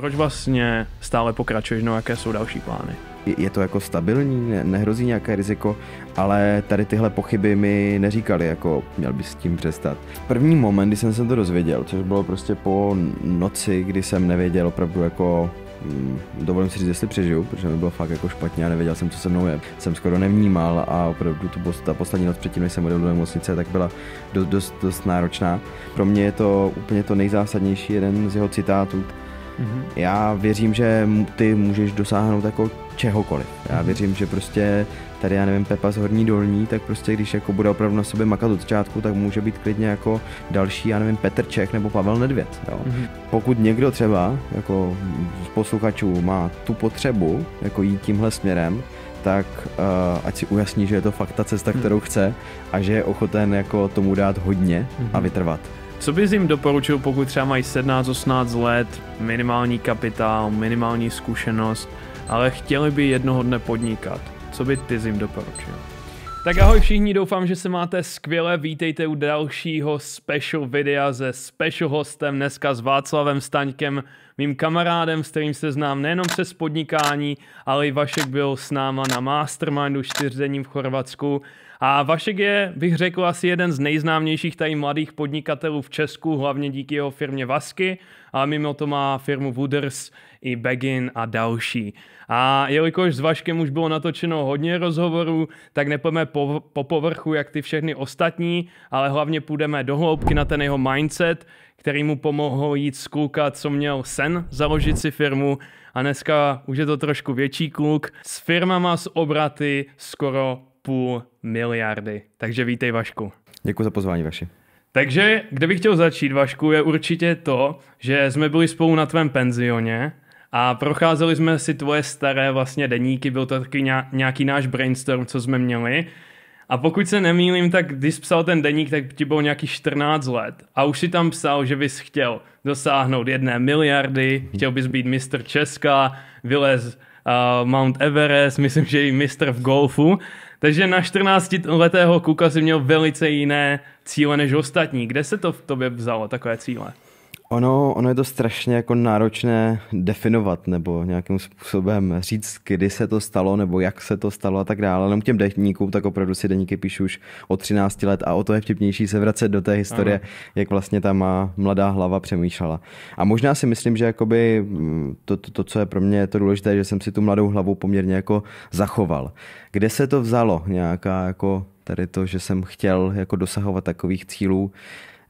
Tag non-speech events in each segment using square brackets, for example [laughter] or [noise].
Proč vlastně stále pokračuješ, no jaké jsou další plány? Je to jako stabilní, ne, nehrozí nějaké riziko, ale tady tyhle pochyby mi neříkali, jako měl bys s tím přestat. První moment, kdy jsem se to dozvěděl, což bylo prostě po noci, kdy jsem nevěděl opravdu jako mm, dovolím si říct, jestli přežiju, protože mi bylo fakt jako špatně a nevěděl jsem, co se mnou je. Jsem skoro nevnímal a opravdu tu post, ta poslední noc předtím, než jsem odjel do nemocnice, tak byla dost, dost, dost náročná. Pro mě je to úplně to nejzásadnější, jeden z jeho citátů, Mm-hmm. Já věřím, že ty můžeš dosáhnout jako čehokoliv. Já mhm. věřím, že prostě tady, já nevím, Pepa z Horní Dolní, tak prostě když jako bude opravdu na sobě makat od začátku, tak může být klidně jako další, já nevím, Petr Čech nebo Pavel Nedvěd. Jo. Mm-hmm. Pokud někdo třeba jako z posluchačů má tu potřebu jako jít tímhle směrem, tak uh, ať si ujasní, že je to fakt ta cesta, mhm. kterou chce a že je ochoten jako tomu dát hodně mm-hmm. a mhm. vytrvat. Co bys jim doporučil, pokud třeba mají 17-18 let, minimální kapitál, minimální zkušenost, ale chtěli by jednoho dne podnikat? Co by ty jim doporučil? Tak ahoj všichni, doufám, že se máte skvěle. Vítejte u dalšího special videa se special hostem dneska s Václavem Staňkem, mým kamarádem, s kterým se znám nejenom přes podnikání, ale i Vašek byl s náma na Mastermindu čtyřdením v Chorvatsku a Vašek je, bych řekl, asi jeden z nejznámějších tady mladých podnikatelů v Česku, hlavně díky jeho firmě Vasky, a mimo to má firmu Wooders i Begin a další. A jelikož s Vaškem už bylo natočeno hodně rozhovorů, tak nepojeme po, po povrchu, jak ty všechny ostatní, ale hlavně půjdeme do hloubky na ten jeho mindset, který mu pomohl jít z kluka, co měl sen založit si firmu a dneska už je to trošku větší kluk s firmama s obraty skoro 2,5 miliardy. Takže vítej Vašku. Děkuji za pozvání Vaši. Takže kde bych chtěl začít Vašku je určitě to, že jsme byli spolu na tvém penzioně a procházeli jsme si tvoje staré vlastně deníky, byl to taky nějaký náš brainstorm, co jsme měli. A pokud se nemýlím, tak když psal ten deník, tak ti bylo nějaký 14 let. A už si tam psal, že bys chtěl dosáhnout jedné miliardy, chtěl bys být mistr Česka, vylez uh, Mount Everest, myslím, že i mistr v golfu. Takže na 14-letého kuka si měl velice jiné cíle než ostatní. Kde se to v tobě vzalo, takové cíle? Ono, ono je to strašně jako náročné definovat nebo nějakým způsobem říct, kdy se to stalo nebo jak se to stalo a tak dále. Jenom těm deníkům, tak opravdu si deníky píšu už od 13 let a o to je vtipnější se vracet do té historie, ano. jak vlastně ta má mladá hlava přemýšlela. A možná si myslím, že jakoby mm, to, to, to, co je pro mě je to důležité, že jsem si tu mladou hlavu poměrně jako zachoval. Kde se to vzalo? Nějaká jako tady to, že jsem chtěl jako dosahovat takových cílů.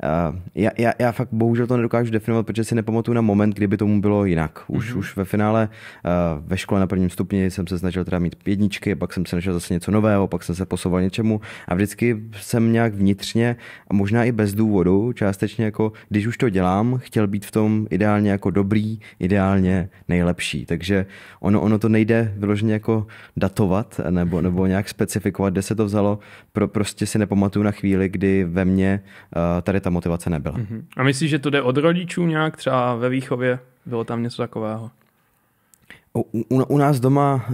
Eh, já, já, já fakt bohužel to nedokážu definovat, protože si nepamatuju na moment, kdyby tomu bylo jinak. Už, mm-hmm. už ve finále eh, ve škole na prvním stupni jsem se snažil teda mít jedničky, pak jsem se našel zase něco nového, pak jsem se posouval něčemu a vždycky jsem nějak vnitřně a možná i bez důvodu, částečně jako, když už to dělám, chtěl být v tom ideálně jako dobrý, ideálně nejlepší. Takže ono, ono to nejde vyloženě jako datovat nebo, nebo nějak specifikovat, kde se to vzalo. Pro, prostě si nepamatuju na chvíli, kdy ve mně eh, tady ta ta motivace nebyla. Uh-huh. A myslíš, že to jde od rodičů nějak? Třeba ve výchově bylo tam něco takového? U, u, u nás doma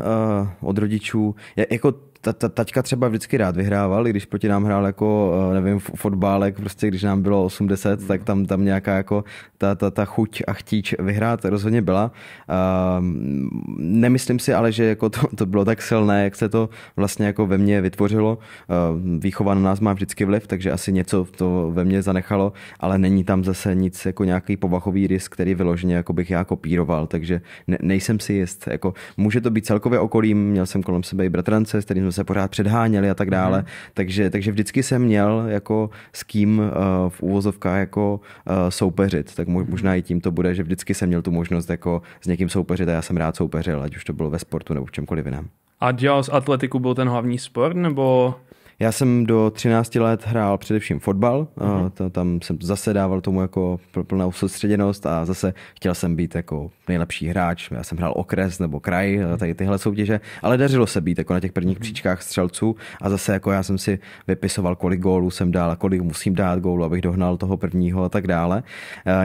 uh, od rodičů, jako ta, ta, taťka třeba vždycky rád vyhrával, i když proti nám hrál jako, eh, nevím, fotbálek, prostě když nám bylo 80, tak tam, tam nějaká jako ta, ta, ta chuť a chtíč vyhrát rozhodně byla. Uh, nemyslím si ale, že jako to, to bylo tak silné, jak se to vlastně jako ve mně vytvořilo. Uh, výchova na nás má vždycky vliv, takže asi něco to ve mně zanechalo, ale není tam zase nic jako nějaký povachový risk, který vyloženě jako bych já kopíroval, takže ne, nejsem si jist. Jako, může to být celkově okolím, měl jsem kolem sebe i bratrance, s kterým jsme se pořád předháněli a tak dále. Mm. Takže, takže vždycky jsem měl jako s kým uh, v úvozovkách jako uh, soupeřit. Tak mhm. možná i tím to bude, že vždycky jsem měl tu možnost jako s někým soupeřit a já jsem rád soupeřil, ať už to bylo ve sportu nebo v čemkoliv jiném. A dělal z atletiku byl ten hlavní sport, nebo já jsem do 13 let hrál především fotbal, mhm. to, tam jsem zase dával tomu jako plnou soustředěnost a zase chtěl jsem být jako nejlepší hráč. Já jsem hrál okres nebo kraj, mm-hmm. tady tyhle soutěže, ale dařilo se být jako na těch prvních mhm. příčkách střelců a zase jako já jsem si vypisoval, kolik gólů jsem dál, a kolik musím dát gólu, abych dohnal toho prvního a tak dále.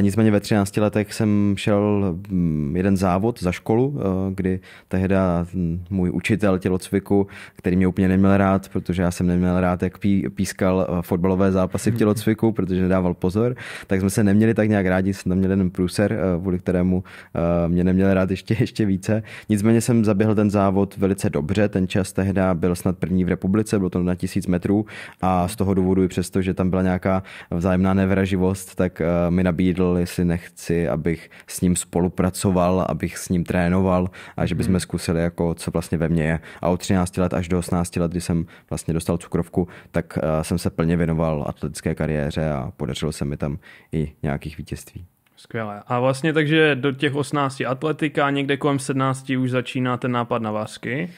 Nicméně ve 13 letech jsem šel mm, jeden závod za školu, eh, kdy tehdy mm, můj učitel tělocviku, který mě úplně neměl rád, protože já jsem neměl neměl rád, jak pí, pískal eh, fotbalové zápasy v tělocviku, protože nedával pozor, tak jsme se neměli tak nějak rádi, jsem tam měl jeden průser, eh, kvůli kterému eh, mě neměl rád ještě, [laughs] ještě více. Nicméně jsem zaběhl ten závod velice dobře, ten čas tehdy byl snad první v republice, bylo to na tisíc metrů a z toho důvodu i přesto, že tam byla nějaká vzájemná nevraživost, tak mi nabídl, jestli nechci, abych s ním spolupracoval, abych s ním trénoval a že bychom mhm. zkusili, jako co vlastně ve mně je. A od 13 let až do 18 let, kdy jsem vlastně dostal krovku, tak eh, jsem se plně věnoval atletické kariéře a podařilo se mi tam i nějakých vítězství. Skvělé. A vlastně takže do těch 18 atletika, někde kolem 17 už začíná ten nápad na vásky.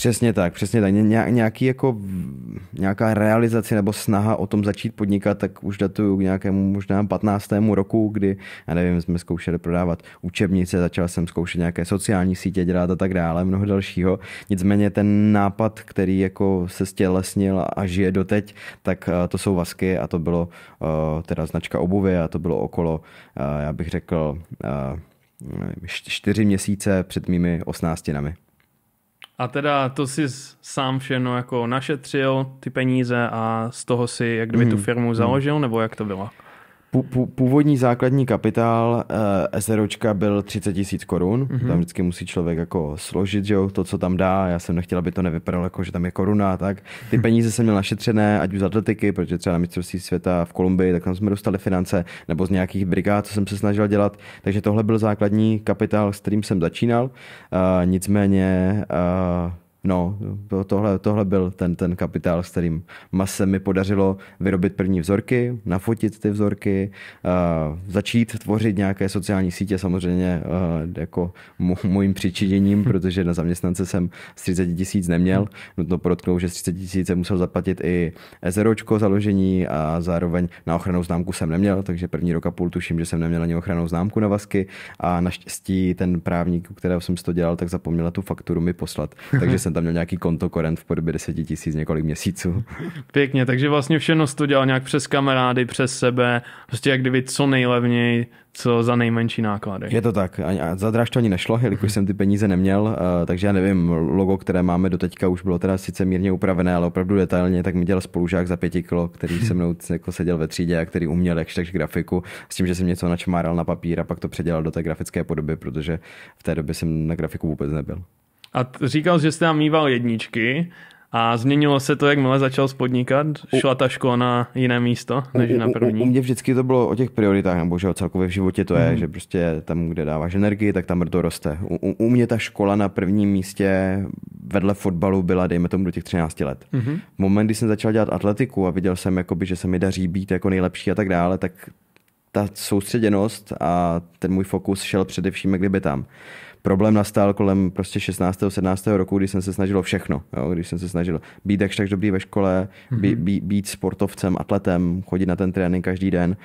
Přesně tak, přesně tak. Ně, nějaký jako, nějaká realizace nebo snaha o tom začít podnikat, tak už datuju k nějakému možná 15. roku, kdy, já nevím, jsme zkoušeli prodávat učebnice, začal jsem zkoušet nějaké sociální sítě dělat a tak dále, mnoho dalšího. Nicméně ten nápad, který jako se stělesnil a žije doteď, tak eh, to jsou vasky a to bylo eh, teda značka obuvy a to bylo okolo, eh, já bych řekl, čtyři měsíce před mými osmnáctinami. A teda to si sám všechno jako našetřil, ty peníze a z toho si jak kdyby mm. tu mhm. firmu mhm. založil, nebo jak to bylo? Původní základní kapitál uh, eh, SROčka byl 30 tisíc korun. Mm-hmm. Tam vždycky musí člověk jako složit že jo, to, co tam dá. Já jsem nechtěl, aby to nevypadalo jako, že tam je koruna. Tak. Ty [laughs] peníze jsem měl našetřené, ať už z atletiky, protože třeba na mistrovství světa v Kolumbii, tak tam jsme dostali finance, nebo z nějakých brigád, co jsem se snažil dělat. Takže tohle byl základní kapitál, s kterým jsem začínal. Uh, nicméně uh, No, tohle, tohle byl ten, ten kapitál, s kterým se mi podařilo vyrobit první vzorky, nafotit ty vzorky, uh, začít tvořit nějaké sociální sítě, samozřejmě uh, jako mojím přičiněním, [laughs] protože na zaměstnance jsem z 30 tisíc neměl. Nutno podotknout, že z 30 tisíc jsem musel zaplatit i SROčko založení a zároveň na ochranou známku jsem neměl, takže první rok a půl tuším, že jsem neměl ani ochranou známku na vasky a naštěstí ten právník, kterého jsem to dělal, tak zapomněl tu fakturu mi poslat. [laughs] Takže jsem jsem tam měl nějaký konto korent v podobě 10 tisíc několik měsíců. [laughs] Pěkně, takže vlastně všechno to dělal nějak přes kamarády, přes sebe, prostě jak kdyby co nejlevněji, co za nejmenší náklady. Je to tak, a za dráž to ani nešlo, jelikož mhm. jsem ty peníze neměl, takže já nevím, logo, které máme do teďka, už bylo teda sice mírně upravené, ale opravdu detailně, tak mi dělal spolužák za pěti kilo, který se mnou [laughs] jako seděl ve třídě a který uměl jakž takž grafiku, s tím, že jsem něco načmáral na papír a pak to předělal do té grafické podoby, protože v té době jsem na grafiku vůbec nebyl. A t- říkal, že jste tam mýval jedničky a změnilo se to, jakmile začal spodnikat? U, Šla ta škola na jiné místo než u, na první? U, u, u mě vždycky to bylo o těch prioritách, nebo že celkově v životě to je, mm. že prostě tam, kde dáváš energii, tak tam to roste. U, u, u mě ta škola na prvním místě vedle fotbalu byla, dejme tomu, do těch 13 let. Mm-hmm. Moment, kdy jsem začal dělat atletiku a viděl jsem, jakoby, že se mi daří být jako nejlepší a tak dále, tak ta soustředěnost a ten můj fokus šel především kdyby tam. Problém nastal kolem prostě 16. 17. roku, kdy jsem se snažil všechno. Jo? Když jsem se snažil být jakž tak dobrý ve škole, být, mhm. být, být sportovcem, atletem, chodit na ten trénink každý den,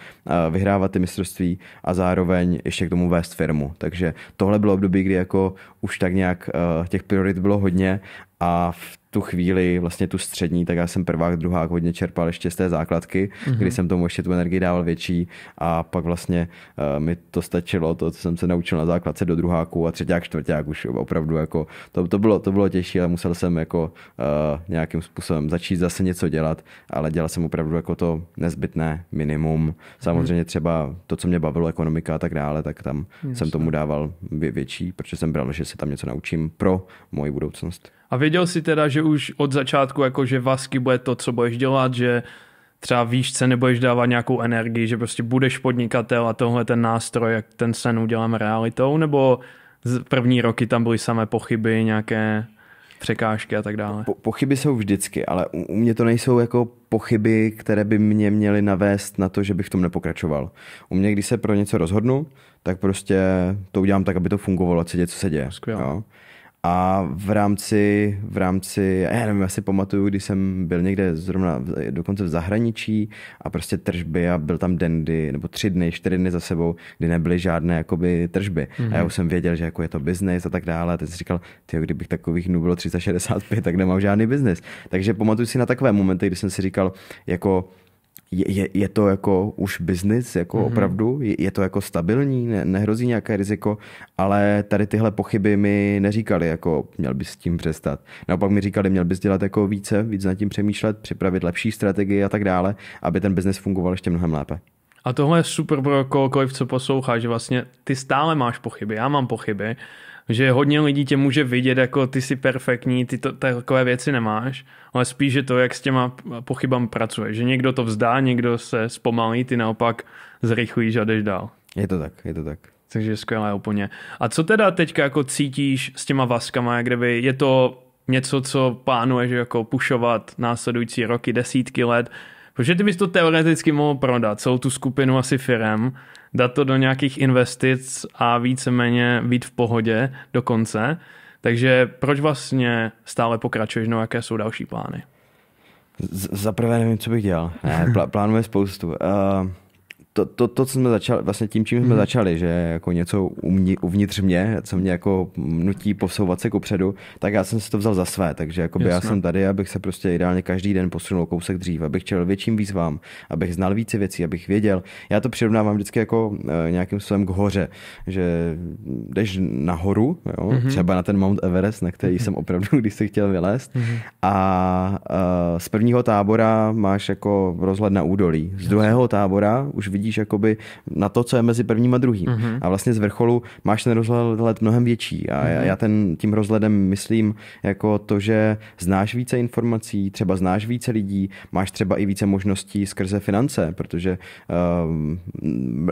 vyhrávat ty mistrovství a zároveň ještě k tomu vést firmu. Takže tohle bylo období, kdy jako už tak nějak eh, těch priorit bylo hodně a v tu chvíli, vlastně tu střední, tak já jsem prvák, druhák hodně čerpal ještě z té základky, mm-hmm. kdy jsem tomu ještě tu energii dával větší a pak vlastně uh, mi to stačilo, to, co jsem se naučil na základce do druháku a třetí třetíák, čtvrták už opravdu jako, to, to, bylo, to bylo těžší, ale musel jsem jako uh, nějakým způsobem začít zase něco dělat, ale dělal jsem opravdu jako to nezbytné minimum. Mhm. Samozřejmě mm-hmm. třeba to, co mě bavilo, ekonomika a tak dále, tak tam Jasne. jsem tomu dával větší, protože jsem bral, že se tam něco naučím pro moji budoucnost. A věděl jsi teda, že už od začátku, jako že vasky bude to, co budeš dělat, že třeba výšce nebudeš dávat nějakou energii, že prostě budeš podnikatel a tohle ten nástroj, jak ten sen udělám realitou, nebo z první roky tam byly samé pochyby, nějaké překážky a tak dále. Po, pochyby jsou vždycky, ale u, u mě to nejsou jako pochyby, které by mě měly navést na to, že bych v tom nepokračoval. U mě, když se pro něco rozhodnu, tak prostě to udělám tak, aby to fungovalo, ať děje, co se děje. Skvěle. Jo? A v rámci, v rámci, já nevím, já si pamatuju, když jsem byl někde zrovna v, dokonce v zahraničí a prostě tržby a byl tam den, kdy, nebo tři dny, čtyři dny za sebou, kdy nebyly žádné jakoby tržby. Mm-hmm. A já mhm. už jsem věděl, že jako je to biznis a tak dále. A teď jsem říkal, ty, kdybych takových dnů bylo 365, tak nemám žádný biznis. Takže pamatuju si na takové momenty, kdy jsem si říkal, jako je, je, je to jako už biznis, jako mm-hmm. opravdu, je, je to jako stabilní, ne, nehrozí nějaké riziko, ale tady tyhle pochyby mi neříkali, jako měl bys s tím přestat. Naopak mi říkali, měl bys dělat jako více, víc nad tím přemýšlet, připravit lepší strategii a tak dále, aby ten biznis fungoval ještě mnohem lépe. A tohle je super pro kohokoliv, co poslouchá, že vlastně ty stále máš pochyby, já mám pochyby, že hodně lidí tě může vidět jako ty jsi perfektní, ty to, takové věci nemáš, ale spíš je to, jak s těma pochybám pracuje, že někdo to vzdá, někdo se zpomalí, ty naopak zrychlíš a jdeš dál. Je to tak, je to tak. Takže skvělé úplně. A co teda teďka jako cítíš s těma vaskama, jak kdyby je to něco, co plánuješ jako pušovat následující roky, desítky let, protože ty bys to teoreticky mohl prodat, celou tu skupinu asi firem, dát to do nějakých investic a víceméně být v pohodě do konce. Takže proč vlastně stále pokračuješ, no jaké jsou další plány? Z- zaprvé nevím, co bych dělal. Ne, plánuje spoustu. Uh to, to, to, co jsme začali, vlastně tím, čím jsme hmm. začali, že jako něco umni, uvnitř mě, co mě jako nutí posouvat se kupředu, tak já jsem si to vzal za své, takže jako já jsem tady, abych se prostě ideálně každý den posunul kousek dřív, abych čelil větším výzvám, abych znal více věcí, abych věděl. Já to přirovnávám vždycky jako eh, nějakým způsobem k hoře, že jdeš nahoru, jo, hmm. třeba na ten Mount Everest, na který hmm. jsem opravdu [laughs] když si chtěl vylézt hmm. a, a eh, z prvního tábora máš jako rozhled na údolí, z druhého tábora už vidíš vidíš jakoby na to, co je mezi prvním a druhým. Mm-hmm. A vlastně z vrcholu máš ten rozhled mnohem větší. A mm-hmm. já ten tím rozhledem myslím jako to, že znáš více informací, třeba znáš více lidí, máš třeba i více možností skrze finance, protože um,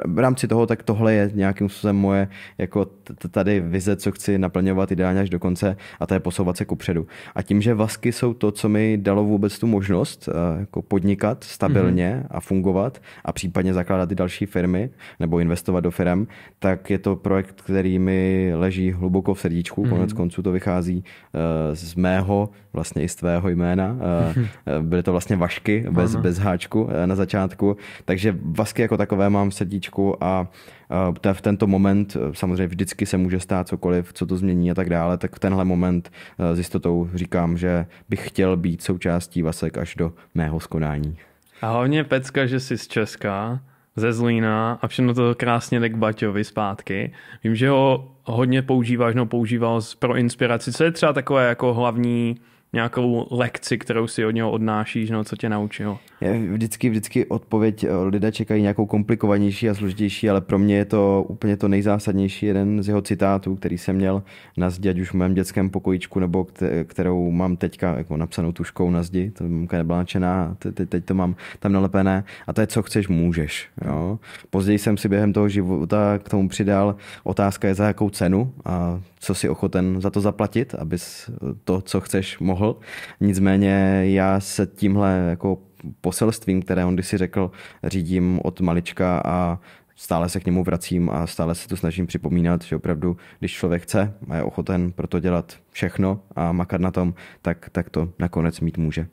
v rámci toho tak tohle je nějakým způsobem moje jako tady vize, co chci naplňovat ideálně až do konce a to je posouvat se kupředu. A tím, že vasky jsou to, co mi dalo vůbec tu možnost uh, jako podnikat stabilně mm-hmm. a fungovat a případně zakládat zakládat i další firmy nebo investovat do firm, tak je to projekt, který mi leží hluboko v srdíčku. Mm-hmm. Konec konců to vychází uh, z mého, vlastně i z tvého jména. Uh, byly to vlastně Vašky bez, bez háčku uh, na začátku. Takže Vasky jako takové mám v srdíčku a v tento moment samozřejmě vždycky se může stát cokoliv, co to změní a tak dále, tak v tenhle moment s jistotou říkám, že bych chtěl být součástí Vasek až do mého skonání. A hlavně pecka, že jsi z Česka ze Zlína a všechno to krásně jde k Baťovi zpátky. Vím, že ho hodně používáš, no používal pro inspiraci. Co je třeba takové jako hlavní nějakou lekci, kterou si od něho odnášíš, no, co tě naučil? Je, vždycky, vždycky odpověď eh, lidé čekají nějakou komplikovanější a složitější, ale pro mě je to úplně to nejzásadnější jeden z jeho citátů, který jsem měl na zdi, ať už v mém dětském pokojíčku, nebo kterou mám teďka jako napsanou tuškou na zdi, to mamka nebyla nadšená, teď, teď to mám tam nalepené a to je co chceš, můžeš. Jo? Později jsem si během toho života k tomu přidal otázka je za jakou cenu a co si ochoten za to zaplatit, abys to, co chceš, mohl mohl. Nicméně já se tímhle jako poselstvím, které on si řekl, řídím od malička a stále se k němu vracím a stále se to snažím připomínat, že opravdu, když člověk chce a je ochoten pro to dělat všechno a makat na tom, tak, tak to nakonec mít může.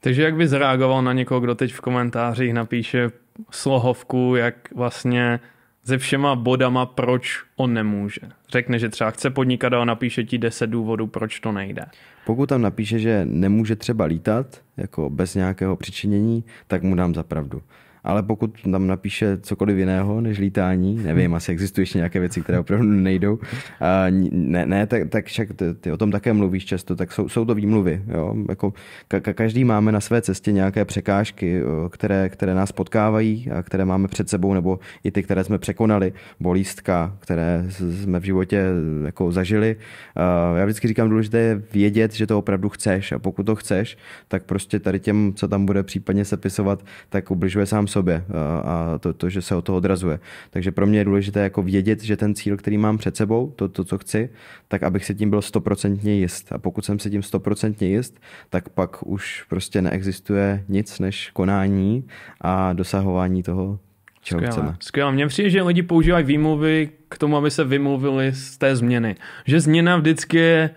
Takže jak bys reagoval na někoho, kdo teď v komentářích napíše slohovku, jak vlastně se všema bodama, proč on nemůže. Řekne, že třeba chce podnikat a napíše ti 10 důvodů, proč to nejde. Pokud tam napíše, že nemůže třeba lítat, jako bez nějakého přičinění, tak mu dám za pravdu ale pokud tam napíše cokoliv jiného než lítání, nevím, asi existují ještě nějaké věci, které opravdu nejdou, a ne, ne tak, tak však ty, ty o tom také mluvíš často, tak jsou, jsou to výmluvy. Jo? Jako ka, každý máme na své cestě nějaké překážky, které, které nás potkávají a které máme před sebou, nebo i ty, které jsme překonali, bolístka, které jsme v životě jako zažili. A já vždycky říkám, důležité je vědět, že to opravdu chceš a pokud to chceš, tak prostě tady těm, co tam bude případně sepisovat, tak ubližuje sám sobě a to, to, že se o to odrazuje. Takže pro mě je důležité jako vědět, že ten cíl, který mám před sebou, to, to co chci, tak abych se tím byl stoprocentně jist. A pokud jsem se tím stoprocentně jist, tak pak už prostě neexistuje nic než konání a dosahování toho, čeho Skvěle. chceme. Skvěle. Mně přijde, že lidi používají výmluvy k tomu, aby se vymluvili z té změny. Že změna vždycky je,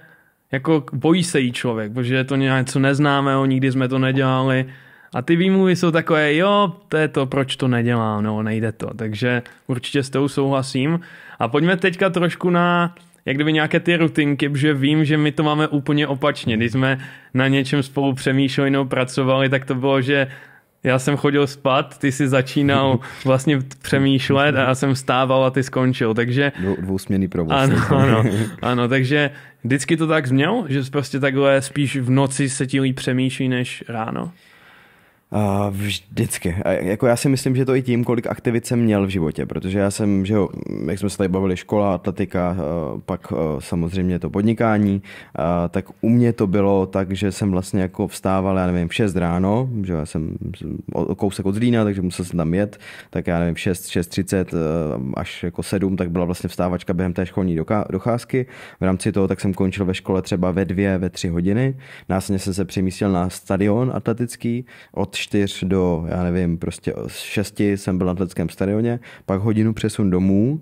jako bojí se jí člověk, protože je to něco neznámého, nikdy jsme to nedělali a ty výmluvy jsou takové, jo, to je to, proč to nedělám, no nejde to. Takže určitě s tou souhlasím. A pojďme teďka trošku na jak kdyby nějaké ty rutinky, protože vím, že my to máme úplně opačně. Když jsme na něčem spolu přemýšleli nebo pracovali, tak to bylo, že já jsem chodil spát, ty si začínal [laughs] vlastně přemýšlet a já jsem vstával a ty skončil, takže... Dvousměný provoz. Ano, [laughs] ano, ano, takže vždycky to tak změl, že prostě takhle spíš v noci se ti líp přemýšlí než ráno? Uh, vždycky. A jako já si myslím, že to i tím, kolik aktivit jsem měl v životě, protože já jsem, že jo, jak jsme se tady bavili, škola, atletika, uh, pak uh, samozřejmě to podnikání, tak u mě to bylo tak, že jsem vlastně jako vstával, já nevím, v 6 ráno, že já jsem kousek od Zlína, takže musel jsem tam jet, tak já nevím, 6, 6.30 až jako 7, tak byla vlastně vstávačka během té školní docházky. V rámci toho tak jsem končil ve škole třeba ve dvě, ve tři hodiny. Následně jsem se přemístil na stadion atletický od čtyř do, já nevím, prostě šesti jsem byl na atletském stadioně, pak hodinu přesun domů,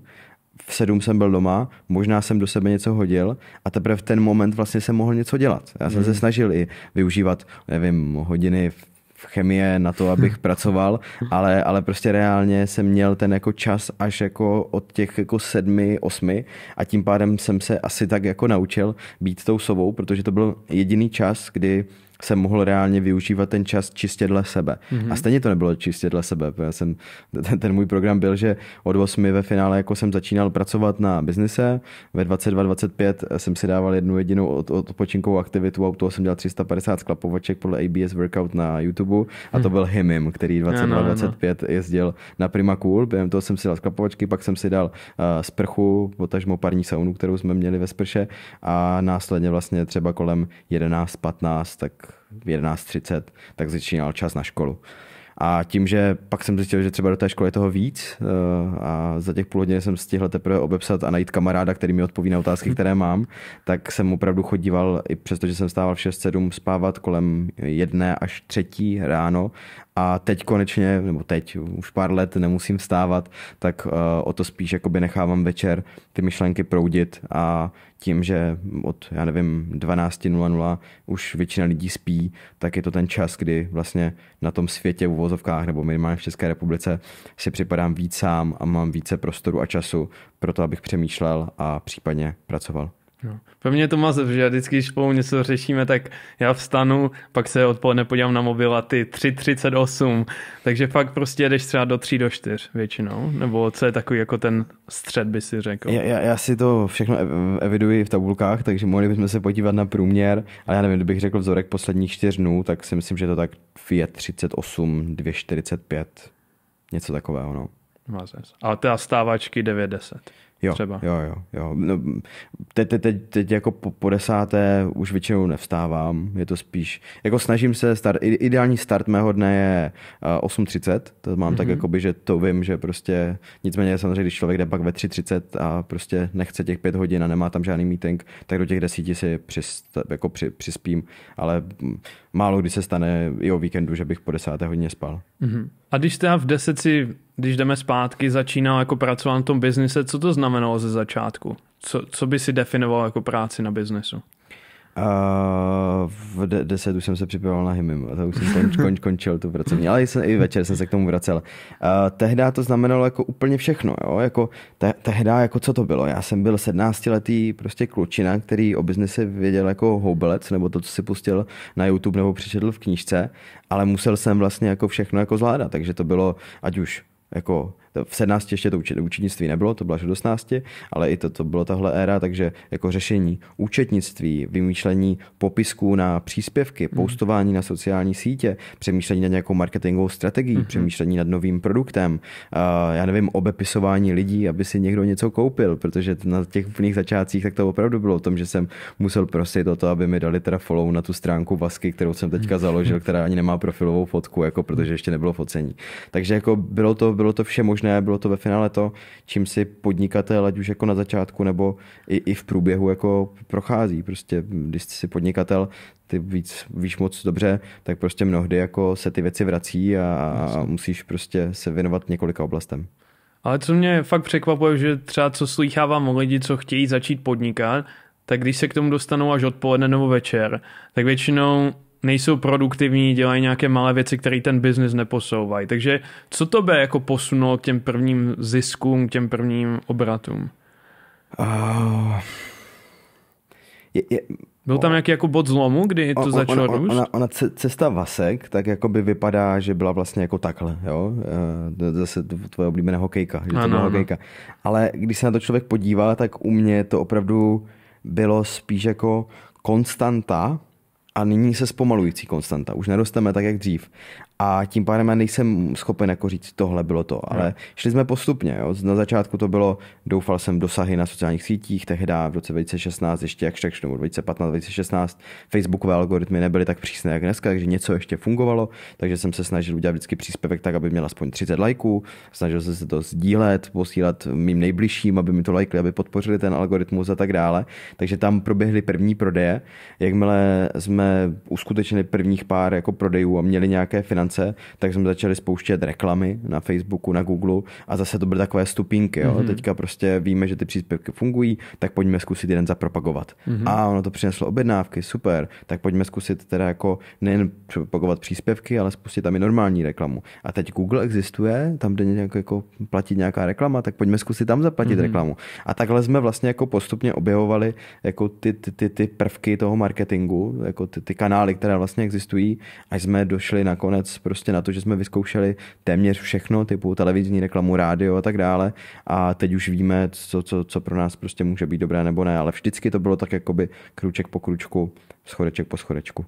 v sedm jsem byl doma, možná jsem do sebe něco hodil a teprve v ten moment vlastně jsem mohl něco dělat. Já jsem hmm. se snažil i využívat, nevím, hodiny v chemie na to, abych [laughs] pracoval, ale, ale prostě reálně jsem měl ten jako čas až jako od těch jako sedmi, osmi a tím pádem jsem se asi tak jako naučil být tou sobou, protože to byl jediný čas, kdy jsem mohl reálně využívat ten čas čistě dle sebe. Mm-hmm. A stejně to nebylo čistě dle sebe. Já jsem, ten, ten můj program byl, že od 8 ve finále jako jsem začínal pracovat na biznise, ve 22-25 jsem si dával jednu jedinou od, odpočinkovou aktivitu a u toho jsem dělal 350 sklapovaček podle ABS Workout na YouTube a to mhm. byl Himim, který 22-25 jezdil na Prima Cool, během toho jsem si dal sklapovačky, pak jsem si dal uh, sprchu, potažmo parní saunu, kterou jsme měli ve sprše a následně vlastně třeba kolem 11-15, tak v 11.30, tak začínal čas na školu. A tím, že pak jsem zjistil, že třeba do té školy je toho víc eh, a za těch půl hodin jsem stihl teprve obepsat a najít kamaráda, který mi odpoví na otázky, [laughs] které mám, tak jsem opravdu chodíval, i přestože jsem stával v 6-7 spávat kolem jedné až třetí ráno a teď konečně, nebo teď už pár let nemusím vstávat, tak uh, o to spíš jakoby nechávám večer ty myšlenky proudit a tím, že od, já nevím, 12.00 už většina lidí spí, tak je to ten čas, kdy vlastně na tom světě v uvozovkách nebo minimálně v České republice si připadám víc sám a mám více prostoru a času pro to, abych přemýšlel a případně pracoval. No. Pro mě to mazev, že já vždycky, když spolu něco řešíme, tak já vstanu, pak se odpoledne podívám na mobil a ty 3.38, takže fakt prostě jdeš třeba do 3 do 4 většinou, nebo co je takový jako ten střed, by si řekl. Já, já, já si to všechno eviduji v tabulkách, takže mohli bychom se podívat na průměr, ale já nevím, kdybych řekl vzorek posledních 4 dnů, tak si myslím, že to tak 2.38, 2.45, něco takového, no. Mazev. A ta stávačky 9.10. Jo, třeba. jo, jo. jo. No, teď, teď, teď, teď jako po, po desáté už většinou nevstávám, je to spíš, jako snažím se, start, ideální start mého dne je 8.30, eh, to mám mm-hmm. tak mhm. jakoby, že to vím, že prostě, nicméně samozřejmě, když člověk jde pak ve 3.30 a prostě nechce těch pět hodin a nemá tam žádný meeting, tak do těch desíti si přist, jako při, přispím, ale mm, málo kdy se stane i o víkendu, že bych po desáté hodině spal. Mm-hmm. A když jste v deseti, když jdeme zpátky, začínal jako pracovat na tom biznise, co to znamenalo ze začátku? Co, co by si definoval jako práci na biznesu? A v de- deset už jsem se připravoval na hymim a to už jsem konč, konč, končil tu pracovní, ale jsem, i večer jsem se k tomu vracel. tehdy to znamenalo jako úplně všechno, jo? jako te- tehdy jako co to bylo, já jsem byl 17 letý prostě klučina, který o biznise věděl jako houbelec, nebo to, co si pustil na YouTube nebo přečetl v knížce, ale musel jsem vlastně jako všechno jako zvládat, takže to bylo ať už jako v 17 ještě to účetnictví nebylo, to bylo až do 16, ale i to, to bylo tahle éra, takže jako řešení účetnictví, vymýšlení popisků na příspěvky, mm. postování na sociální sítě, přemýšlení nad nějakou marketingovou strategií, mm přemýšlení nad novým produktem, uh, já nevím, obepisování lidí, aby si někdo něco koupil, protože na těch úplných začátcích tak to opravdu bylo o tom, že jsem musel prosit o to, aby mi dali teda follow na tu stránku Vasky, kterou jsem teďka založil, která ani nemá profilovou fotku, jako protože ještě nebylo focení. Takže jako bylo to, bylo to vše možné možné, bylo to ve finále to, čím si podnikatel, ať už jako na začátku nebo i, i v průběhu jako prochází. Prostě, když jsi podnikatel, ty víc, víš moc dobře, tak prostě mnohdy jako se ty věci vrací a, a musíš prostě se věnovat několika oblastem. Ale co mě fakt překvapuje, že třeba co slýchávám o lidi, co chtějí začít podnikat, tak když se k tomu dostanou až odpoledne nebo večer, tak většinou nejsou produktivní, dělají nějaké malé věci, které ten biznis neposouvají. Takže co to by jako posunulo k těm prvním ziskům, k těm prvním obratům? Uh, je, je, Byl tam nějaký jako bod zlomu, kdy to on, začalo on, on, růst? Ona, ona cesta Vasek tak jako by vypadá, že byla vlastně jako takhle, jo? E, zase tvoje oblíbená hokejka, že ano, to byla hokejka. Ale když se na to člověk podívá, tak u mě to opravdu bylo spíš jako konstanta, a nyní se zpomalující konstanta. Už nerosteme tak, jak dřív a tím pádem já nejsem schopen jako říct, tohle bylo to, ale no. šli jsme postupně. Jo. Na začátku to bylo, doufal jsem dosahy na sociálních sítích, tehdy v roce 2016, ještě jak řekl, 2015, 2016, Facebookové algoritmy nebyly tak přísné jak dneska, takže něco ještě fungovalo, takže jsem se snažil udělat vždycky příspěvek tak, aby měl aspoň 30 lajků, snažil jsem se to sdílet, posílat mým nejbližším, aby mi to lajkli, aby podpořili ten algoritmus a tak dále. Takže tam proběhly první prodeje. Jakmile jsme uskutečnili prvních pár jako prodejů a měli nějaké finance, finance, tak jsme začali spouštět reklamy na Facebooku, na Google a zase to byly takové stupínky. Jo. Mm-hmm. Teďka prostě víme, že ty příspěvky fungují, tak pojďme zkusit jeden zapropagovat. Mm-hmm. A ono to přineslo objednávky, super, tak pojďme zkusit teda jako nejen propagovat příspěvky, ale spustit tam i normální reklamu. A teď Google existuje, tam jde nějak jako platit nějaká reklama, tak pojďme zkusit tam zaplatit mm-hmm. reklamu. A takhle jsme vlastně jako postupně objevovali jako ty, ty, ty, ty prvky toho marketingu, jako ty, ty kanály, které vlastně existují, až jsme došli nakonec prostě na to, že jsme vyzkoušeli téměř všechno, typu televizní reklamu, rádio a tak dále. A teď už víme, co, co, co pro nás prostě může být dobré nebo ne, ale vždycky to bylo tak jakoby kruček po kručku, schodeček po schodečku.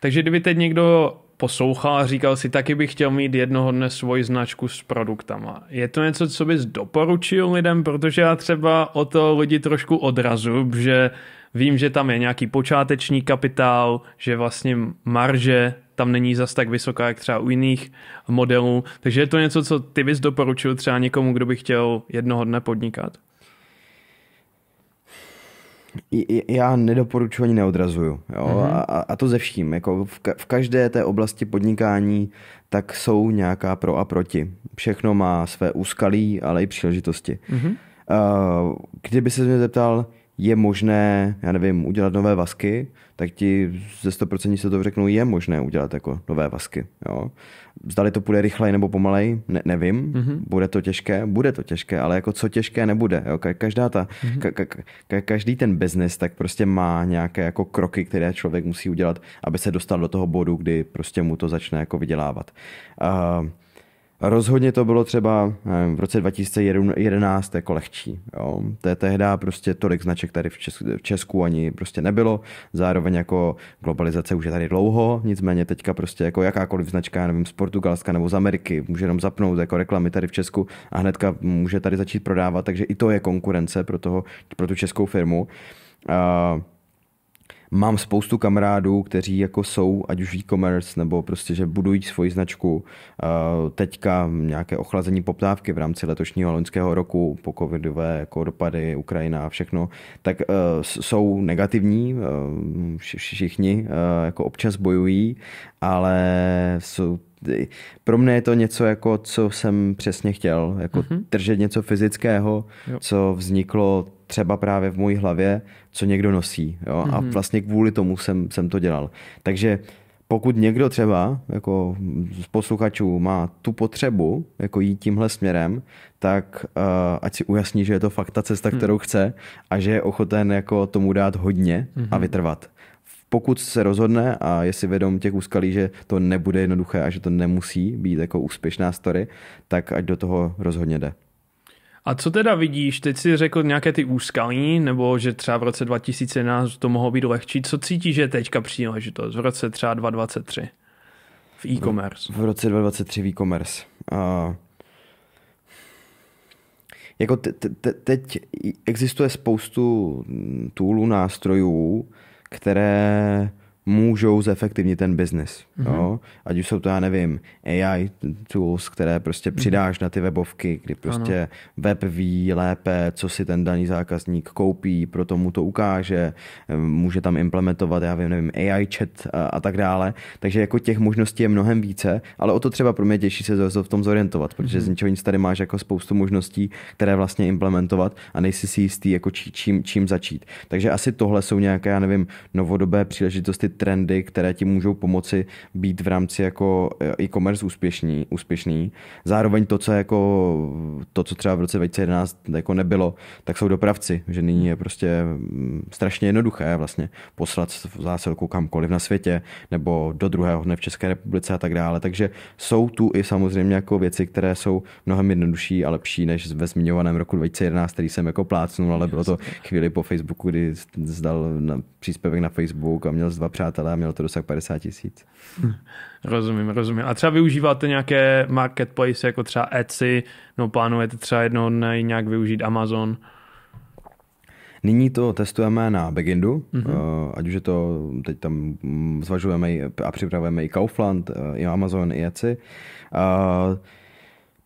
Takže kdyby teď někdo poslouchal a říkal si, taky bych chtěl mít jednoho dne svoji značku s produktama. Je to něco, co bys doporučil lidem, protože já třeba o to lidi trošku odrazu, že vím, že tam je nějaký počáteční kapitál, že vlastně marže tam není zas tak vysoká, jak třeba u jiných modelů. Takže je to něco, co ty bys doporučil třeba někomu, kdo by chtěl jednoho dne podnikat? Já nedoporučuji ani neodrazuju. Jo? Mm-hmm. A, a to ze vším. Jako v, ka- v každé té oblasti podnikání tak jsou nějaká pro a proti. Všechno má své úskalí, ale i příležitosti. Mm-hmm. Uh, kdyby se mě zeptal, je možné, já nevím, udělat nové vasky, tak ti ze 100% se to řeknou, je možné udělat jako nové vasky. Jo. Zdali to půjde rychleji nebo pomalej, ne, nevím, mm-hmm. bude to těžké, bude to těžké, ale jako co těžké nebude. Jo. Každá ta, mm-hmm. ka, ka, ka, každý ten biznis tak prostě má nějaké jako kroky, které člověk musí udělat, aby se dostal do toho bodu, kdy prostě mu to začne jako vydělávat. Uh, Rozhodně to bylo třeba nevím, v roce 2011 jako lehčí. Jo. To je tehda prostě tolik značek tady v Česku, v Česku ani prostě nebylo. Zároveň jako globalizace už je tady dlouho, nicméně teďka prostě jako jakákoliv značka, nevím, z Portugalska nebo z Ameriky, může jenom zapnout jako reklamy tady v Česku a hnedka může tady začít prodávat, takže i to je konkurence pro, toho, pro tu českou firmu. Uh, mám spoustu kamarádů, kteří jako jsou, ať už e-commerce, nebo prostě, že budují svoji značku. Eh, teďka nějaké ochlazení poptávky v rámci letošního loňského roku po covidové jako dopady, Ukrajina a všechno, tak eh, jsou negativní, eh, všichni jako občas bojují, ale jsou pro mě je to něco, jako, co jsem přesně chtěl. Jako mm-hmm. držet něco fyzického, jo. co vzniklo třeba právě v mojí hlavě, co někdo nosí. Jo? Mm-hmm. A mhm. vlastně kvůli tomu jsem, jsem to dělal. Takže pokud někdo třeba jako z posluchačů má tu potřebu jako jít tímhle směrem, tak uh, ať si ujasní, že je to fakt ta cesta, hmm. kterou chce a že je ochoten jako tomu dát hodně hmm. a mhm. vytrvat pokud se rozhodne a je si vědom těch úskalí, že to nebude jednoduché a že to nemusí být jako úspěšná story, tak ať do toho rozhodně jde. A co teda vidíš? Teď si řekl nějaké ty úskalí, nebo že třeba v roce 2011 to mohlo být lehčí. Co cítíš, že je teďka příležitost v roce třeba 2023 v e-commerce? V, v roce 2023 v e-commerce. A... jako te, te, teď existuje spoustu toolů, nástrojů, uh, které můžou zefektivnit ten biznis. Mm-hmm. Ať už jsou to, já nevím, AI tools, které prostě mm-hmm. přidáš na ty webovky, kdy prostě ano. web ví lépe, co si ten daný zákazník koupí, proto mu to ukáže, eh, může tam implementovat, já vím, nevím, AI chat a, a tak dále. Takže jako těch možností je mnohem více, ale o to třeba pro mě těší se v tom zorientovat, protože mm-hmm. z ničeho nic tady máš jako spoustu možností, které vlastně implementovat a nejsi si jistý, jako čím, čím začít. Takže asi tohle jsou nějaké, já nevím, novodobé příležitosti trendy, které ti můžou pomoci být v rámci jako eh, e-commerce úspěšný, úspěšný. Zároveň to, co jako to, co třeba v roce 2011 jako nebylo, tak jsou dopravci, že nyní je prostě mm, strašně jednoduché vlastně poslat zásilku kamkoliv na světě nebo do druhého dne v České republice a tak dále. Takže jsou tu i samozřejmě jako věci, které jsou mnohem jednodušší a lepší než ve zmiňovaném roku 2011, který jsem jako plácnul, ale bylo to chvíli po Facebooku, kdy zdal na příspěvek na Facebook a měl z dva přátelé a mělo to dosah 50 tisíc. Hm. Rozumím, rozumím. A třeba využíváte nějaké marketplace jako třeba Etsy, no plánujete třeba jednoho dne nějak využít Amazon? Nyní to testujeme na Begindu, mm-hmm. Eh, ať už je to, teď tam mm, zvažujeme a připravujeme i Kaufland, eh, i Amazon, i Etsy. Uh,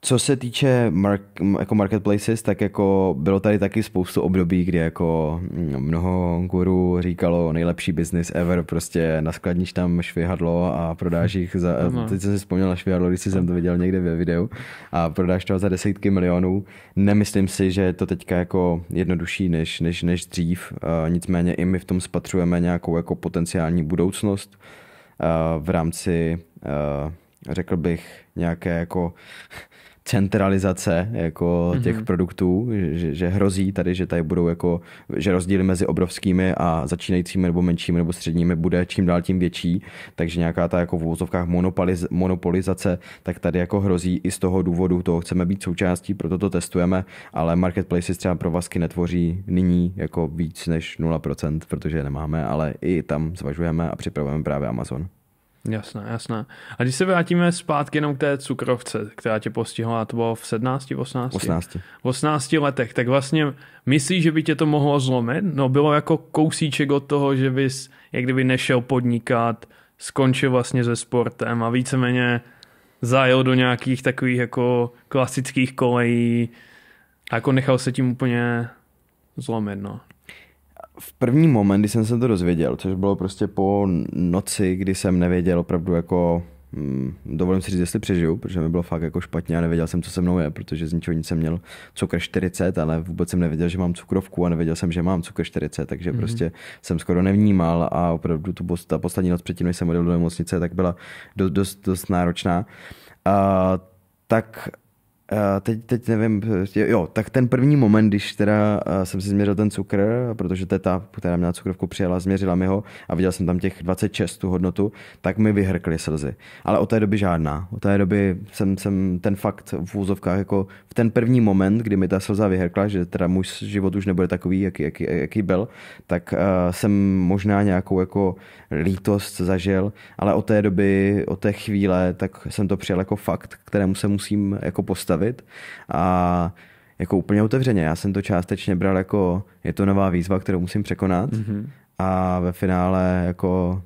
co se týče mark, jako marketplaces, tak jako bylo tady taky spoustu období, kdy jako mm, mnoho guru říkalo nejlepší business ever, prostě naskladníš tam švihadlo a prodáš jich za, no. teď jsem si vzpomněl na švihadlo, když jsem to viděl někde ve videu a prodáš to za desítky milionů. Nemyslím si, že je to teďka jako jednodušší než, než, než dřív, nicméně i my v tom spatřujeme nějakou jako potenciální budoucnost v rámci řekl bych nějaké jako centralizace jako mhm. těch mm-hmm. produktů, že, že hrozí tady, že tady budou jako, že rozdíly mezi obrovskými a začínajícími nebo menšími nebo středními bude čím dál tím větší, takže nějaká ta jako v úvozovkách monopoliz, monopolizace, tak tady jako hrozí i z toho důvodu, toho chceme být součástí, proto to testujeme, ale marketplaces třeba vasky netvoří nyní jako víc než 0%, protože je nemáme, ale i tam zvažujeme a připravujeme právě Amazon. Jasné, jasné. A když se vrátíme zpátky jenom k té cukrovce, která tě postihla, to bylo v 17, 18? 18. V 18 letech, tak vlastně myslíš, že by tě to mohlo zlomit? No bylo jako kousíček od toho, že bys jak kdyby nešel podnikat, skončil vlastně se sportem a víceméně zajel do nějakých takových jako klasických kolejí a jako nechal se tím úplně zlomit, no v první moment, kdy jsem se to dozvěděl, což bylo prostě po noci, kdy jsem nevěděl opravdu jako hm, dovolím si říct, jestli přežiju, protože mi bylo fakt jako špatně a nevěděl jsem, co se mnou je, protože z ničeho nic jsem měl cukr 40, ale vůbec jsem nevěděl, že mám cukrovku a nevěděl jsem, že mám cukr 40, takže mm-hmm. prostě jsem skoro nevnímal a opravdu tu, ta poslední noc předtím, než jsem odjel do nemocnice, tak byla dost, dost, dost náročná. A, tak Eh, teď, teď nevím, jo, tak ten první moment, když teda eh, jsem si změřil ten cukr, protože teta, která měla cukrovku, přijela, změřila mi ho a viděl jsem tam těch 26, tu hodnotu, tak mi vyhrkly slzy. Ale od té doby žádná. Od té doby jsem, jsem ten fakt v úzovkách, jako v ten první moment, kdy mi ta slza vyhrkla, že teda můj život už nebude takový, jaký, jaký, jaký byl, tak uh, jsem možná nějakou jako lítost zažil, ale od té doby, od té chvíle, tak jsem to přijal jako fakt, kterému se musím jako postavit představit a jako úplně otevřeně. Já jsem to částečně bral jako, je to nová výzva, kterou musím překonat mm-hmm. a ve finále jako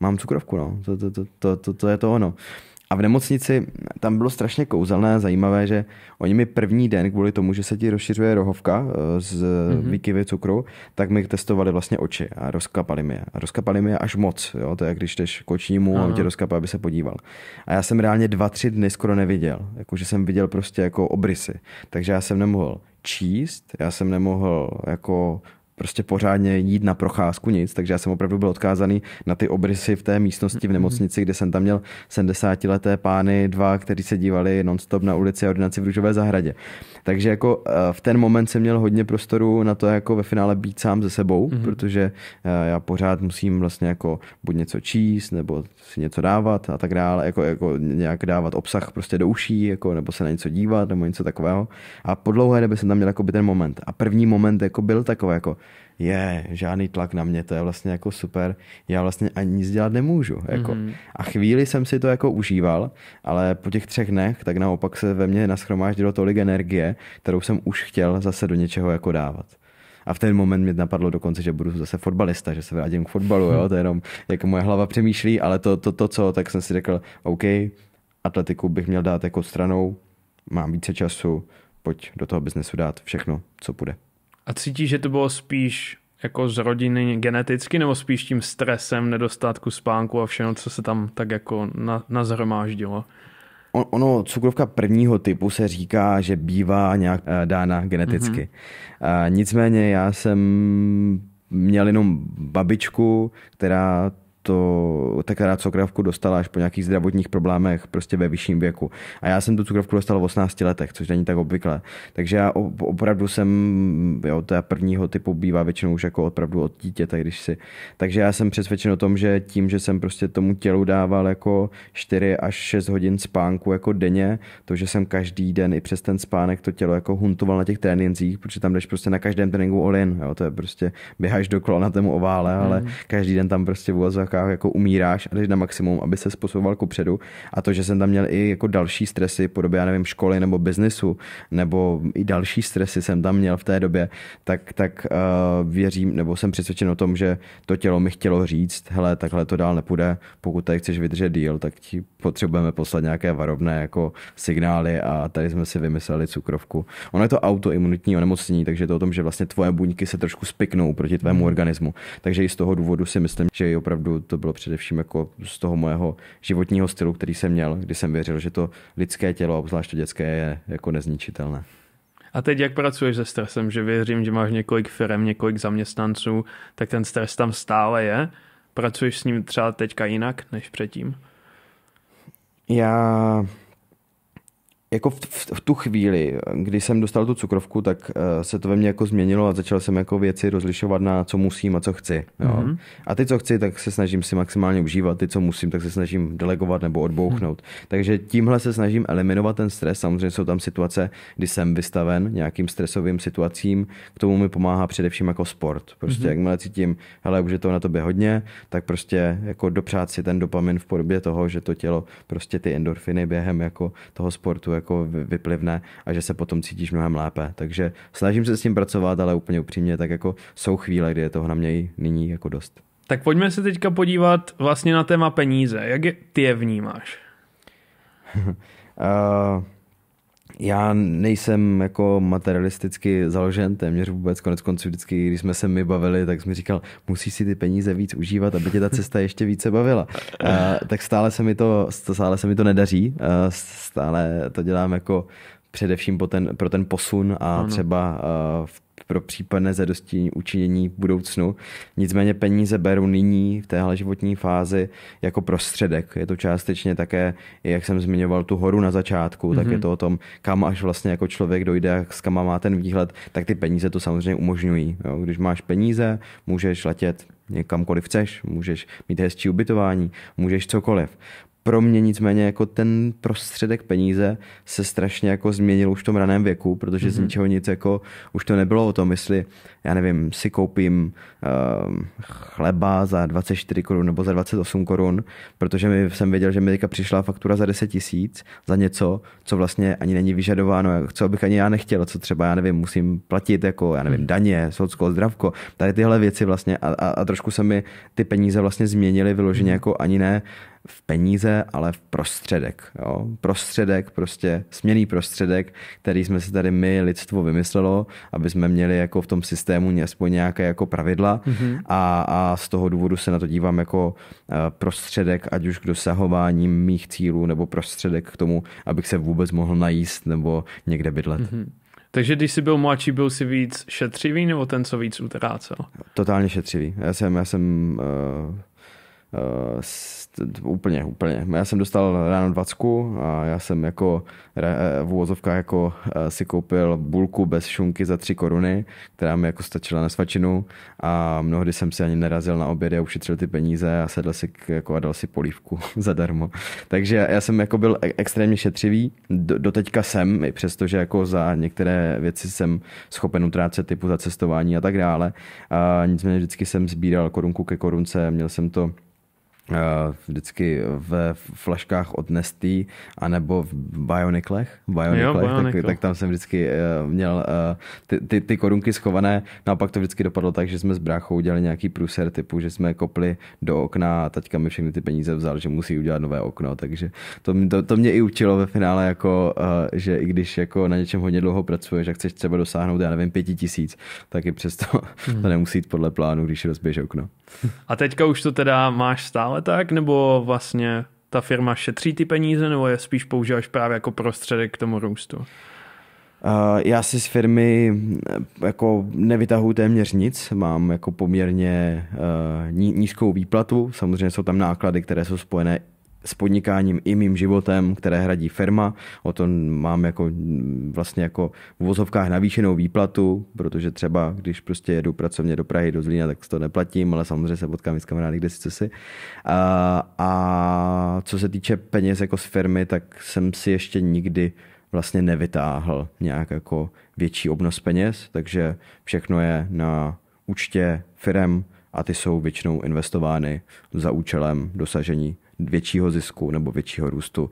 mám cukrovku, no. To, to, to, to, to, to je to ono. A v nemocnici tam bylo strašně kouzelné a zajímavé, že oni mi první den, kvůli tomu, že se ti rozšiřuje rohovka eh, z mm-hmm. výkyvy cukru, tak mi testovali vlastně oči a rozkapali mi je. A rozkapali mi je až moc. Jo? To je, když jdeš k očnímu a tě rozkapá, aby se podíval. A já jsem reálně dva, tři dny skoro neviděl. Jakože jsem viděl prostě jako obrysy. Takže já jsem nemohl číst, já jsem nemohl jako prostě pořádně jít na procházku, nic, takže já jsem opravdu byl odkázaný na ty obrysy v té místnosti v mhm. nemocnici, kde jsem tam měl 70-leté pány, dva, kteří se dívali nonstop na ulici a ordinaci v Růžové zahradě. Takže jako eh, v ten moment jsem měl hodně prostoru na to jako ve finále být sám ze sebou, mm-hmm. protože eh, já pořád musím vlastně jako buď něco číst, nebo si něco dávat a tak dále, jako, jako nějak dávat obsah prostě do uší, jako, nebo se na něco dívat, nebo něco takového. A po dlouhé době jsem tam měl jako by ten moment. A první moment jako byl takový jako je, žádný tlak na mě, to je vlastně jako super, já vlastně ani nic dělat nemůžu. Jako. Mm-hmm. A chvíli jsem si to jako užíval, ale po těch třech dnech, tak naopak se ve mně naschromáždilo tolik energie, kterou jsem už chtěl zase do něčeho jako dávat. A v ten moment mě napadlo dokonce, že budu zase fotbalista, že se vrátím k fotbalu, jo? to je jenom, jak moje hlava přemýšlí, ale to, to, to, co, tak jsem si řekl, OK, atletiku bych měl dát jako stranou, mám více času, pojď do toho biznesu dát všechno, co půjde. A cítíš, že to bylo spíš jako z rodiny geneticky, nebo spíš tím stresem, nedostatku spánku a všechno, co se tam tak jako na, nazhromáždilo? On, ono, cukrovka prvního typu se říká, že bývá nějak eh, dána geneticky. Mm-hmm. nicméně já jsem měl jenom babičku, která to, tak rád cukrovku dostala až po nějakých zdravotních problémech prostě ve vyšším věku. A já jsem tu cukrovku dostal v 18 letech, což není tak obvykle. Takže já opravdu jsem, jo, to prvního typu bývá většinou už jako opravdu od dítěte, když si. Takže já jsem přesvědčen o tom, že tím, že jsem prostě tomu tělu dával jako 4 až 6 hodin spánku jako denně, to, že jsem každý den i přes ten spánek to tělo jako huntoval na těch trénincích, protože tam jdeš prostě na každém tréninku olin, jo, to je prostě běháš kola na tom ovále, ale hmm. každý den tam prostě v úvozovkách jako umíráš a jdeš na maximum, aby se posouval kupředu. A to, že jsem tam měl i jako další stresy podobě, já nevím, školy nebo biznesu, nebo i další stresy jsem tam měl v té době, tak, tak uh, věřím, nebo jsem přesvědčen o tom, že to tělo mi chtělo říct, hele, takhle to dál nepůjde, pokud tady chceš vydržet díl, tak ti potřebujeme poslat nějaké varovné jako signály a tady jsme si vymysleli cukrovku. Ono je to autoimunitní onemocnění, takže je to o tom, že vlastně tvoje buňky se trošku spiknou proti tvému hmm. organismu. Takže i z toho důvodu si myslím, že je opravdu to bylo především jako z toho mojeho životního stylu, který jsem měl, kdy jsem věřil, že to lidské tělo, obzvlášť to dětské, je jako nezničitelné. A teď jak pracuješ se stresem, že věřím, že máš několik firm, několik zaměstnanců, tak ten stres tam stále je. Pracuješ s ním třeba teďka jinak než předtím? Já jako v, v, v tu chvíli, kdy jsem dostal tu cukrovku, tak uh, se to ve mně jako změnilo a začal jsem jako věci rozlišovat na co musím a co chci. Jo. Mm-hmm. A ty, co chci, tak se snažím si maximálně užívat, ty, co musím, tak se snažím delegovat nebo odbouchnout. Mm-hmm. Takže tímhle se snažím eliminovat ten stres. Samozřejmě jsou tam situace, kdy jsem vystaven nějakým stresovým situacím. K tomu mi pomáhá především jako sport. Prostě mm-hmm. jakmile cítím, hele, už je to na tobě hodně, tak prostě jako dopřát si ten dopamin v podobě toho, že to tělo prostě ty endorfiny během jako toho sportu jako jako vyplivne a že se potom cítíš mnohem lépe. Takže snažím se s tím pracovat, ale úplně upřímně, tak jako jsou chvíle, kdy je toho na mě i nyní jako dost. Tak pojďme se teďka podívat vlastně na téma peníze. Jak je, ty je vnímáš? uh... [laughs] já nejsem jako materialisticky založen téměř vůbec, konec konců vždycky, když jsme se my bavili, tak jsme říkal, musíš si ty peníze víc užívat, aby tě ta cesta ještě více bavila. A, tak stále se mi to, stále se mi to nedaří, stále to dělám jako především po ten, pro ten posun a ano. třeba v pro případné zadosti učinění v budoucnu. Nicméně peníze beru nyní v téhle životní fázi jako prostředek. Je to částečně také, jak jsem zmiňoval, tu horu na začátku, mm-hmm. tak je mhm. to o tom, kam až vlastně jako člověk dojde, jak s kam má ten výhled, tak ty peníze to samozřejmě umožňují. Jo? Když máš peníze, můžeš letět někamkoliv chceš, můžeš mít hezčí ubytování, můžeš cokoliv pro mě nicméně jako ten prostředek peníze se strašně jako změnil už v tom raném věku, protože mm-hmm. z mhm. ničeho nic jako už to nebylo o tom, jestli já nevím, si koupím uh, chleba za 24 korun nebo za 28 korun, protože mi, jsem věděl, že mi teďka přišla faktura za 10 tisíc za něco, co vlastně ani není vyžadováno, co bych ani já nechtěl, co třeba já nevím, musím platit jako, já nevím, mhm. daně, soudsko, zdravko, tady tyhle věci vlastně a, a, a trošku se mi ty peníze vlastně změnily vyloženě mhm. jako ani ne v peníze, ale v prostředek. Jo? Prostředek, prostě směný prostředek, který jsme si tady my lidstvo vymyslelo, aby jsme měli jako v tom systému aspoň nějaké jako pravidla mm-hmm. a, a z toho důvodu se na to dívám jako eh, prostředek, ať už k dosahování mých cílů, nebo prostředek k tomu, abych se vůbec mohl najíst nebo někde bydlet. Mm-hmm. Takže když jsi byl mladší, byl jsi víc šetřivý nebo ten, co víc utrácel? Totálně šetřivý. Já jsem, já jsem uh, uh, Úplně, úplně. Já jsem dostal ráno dvacku a já jsem jako eh, v úvozovkách jako eh, si koupil bulku bez šunky za tři koruny, která mi jako stačila na svačinu a mnohdy jsem si ani nerazil na oběd a ušetřil ty peníze a sedl si k, jako a dal si polívku [laughs] zadarmo. Takže já jsem jako byl e, extrémně šetřivý, do, doteďka jsem, i přestože jako za některé věci jsem schopen utrácet typu za cestování a tak dále. A nicméně vždycky jsem sbíral korunku ke korunce, měl jsem to Eh, vždycky ve flaškách od Nesty, anebo v Bioniklech, Bioniklech jo, Bionicle. tak, tak tam jsem vždycky eh, měl eh, ty, ty, ty korunky schované, no a pak to vždycky dopadlo tak, že jsme s bráchou udělali nějaký pruser typu, že jsme kopli do okna a taťka mi všechny ty peníze vzal, že musí udělat nové okno, takže to, to, to mě i učilo ve finále, jako, že i když jako na něčem hodně dlouho pracuješ a chceš třeba dosáhnout, já nevím, pěti tisíc, tak i přesto [laughs] hmm. to nemusí jít podle plánu, když rozbiješ okno. A teďka už to teda máš stále ale tak, nebo vlastně ta firma šetří ty peníze, nebo je spíš používáš právě jako prostředek k tomu růstu? Já si z firmy jako nevytahuji téměř nic, mám jako poměrně eh, nízkou výplatu, samozřejmě jsou tam náklady, které jsou spojené s podnikáním i mým životem, které hradí firma. O tom mám jako vlastně jako v vozovkách navýšenou výplatu, protože třeba když prostě jedu pracovně do Prahy, do Zlína, tak to neplatím, ale samozřejmě se potkám s kamarády, kde si si. A, a co se týče peněz jako z firmy, tak jsem si ještě nikdy vlastně nevytáhl nějak jako větší obnos peněz, takže všechno je na účtě firm a ty jsou většinou investovány za účelem dosažení většího zisku nebo většího růstu,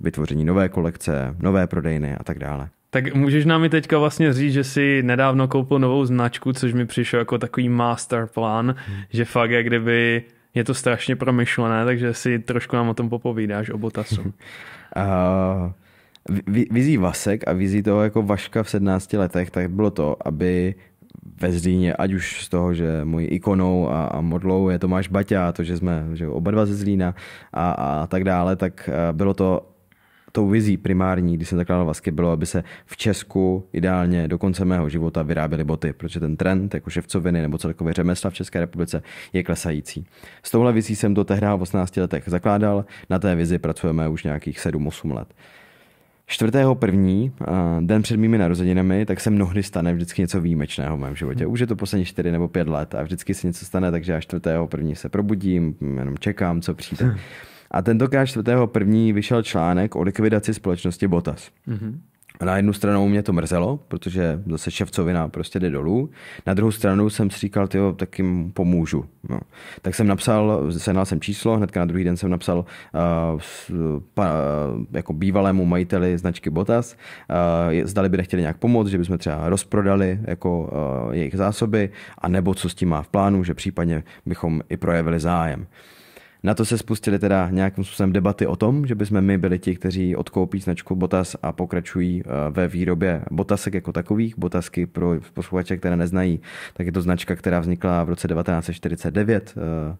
vytvoření nové kolekce, nové prodejny a tak dále. Tak můžeš nám i teďka vlastně říct, že si nedávno koupil novou značku, což mi přišlo jako takový master plán, hmm. že fakt jak kdyby je to strašně promyšlené, takže si trošku nám o tom popovídáš, o Botasu. uh, [laughs] vizí Vasek a vizí toho jako Vaška v 17 letech, tak bylo to, aby ve Zlíně, ať už z toho, že mojí ikonou a, a modlou je Tomáš Baťa, to, že jsme že oba dva ze Zlína a, a tak dále, tak eh, bylo to tou vizí primární, když jsem zakládal Vasky, bylo, aby se v Česku ideálně do konce mého života vyráběly boty, protože ten trend jako ševcoviny nebo celkově řemesla v České republice je klesající. S touhle vizí jsem to tehdy v 18 letech zakládal, na té vizi pracujeme už nějakých 7-8 let čtvrtého první, den před mými narozeninami, tak se mnohdy stane vždycky něco výjimečného v mém životě. Už je to poslední čtyři nebo pět let a vždycky se něco stane, takže já čtvrtého první se probudím, jenom čekám, co přijde. Hm. A tentokrát čtvrtého první vyšel článek o likvidaci společnosti Botas. Mm-hmm na jednu stranu mě to mrzelo, protože zase ševcovina prostě jde dolů. Na druhou stranu jsem si říkal, tyjo, tak jim pomůžu. No. Tak jsem napsal, sehnal jsem číslo, hnedka na druhý den jsem napsal uh, pa, uh, jako bývalému majiteli značky Botas, uh, zdali by nechtěli nějak pomoct, že bychom třeba rozprodali jako uh, jejich zásoby, a nebo co s tím má v plánu, že případně bychom i projevili zájem. Na to se spustily teda nějakým způsobem debaty o tom, že bychom my byli ti, kteří odkoupí značku Botas a pokračují eh, ve výrobě Botasek jako takových. Botasky pro posluchače, které neznají, tak je to značka, která vznikla v roce 1949. Eh,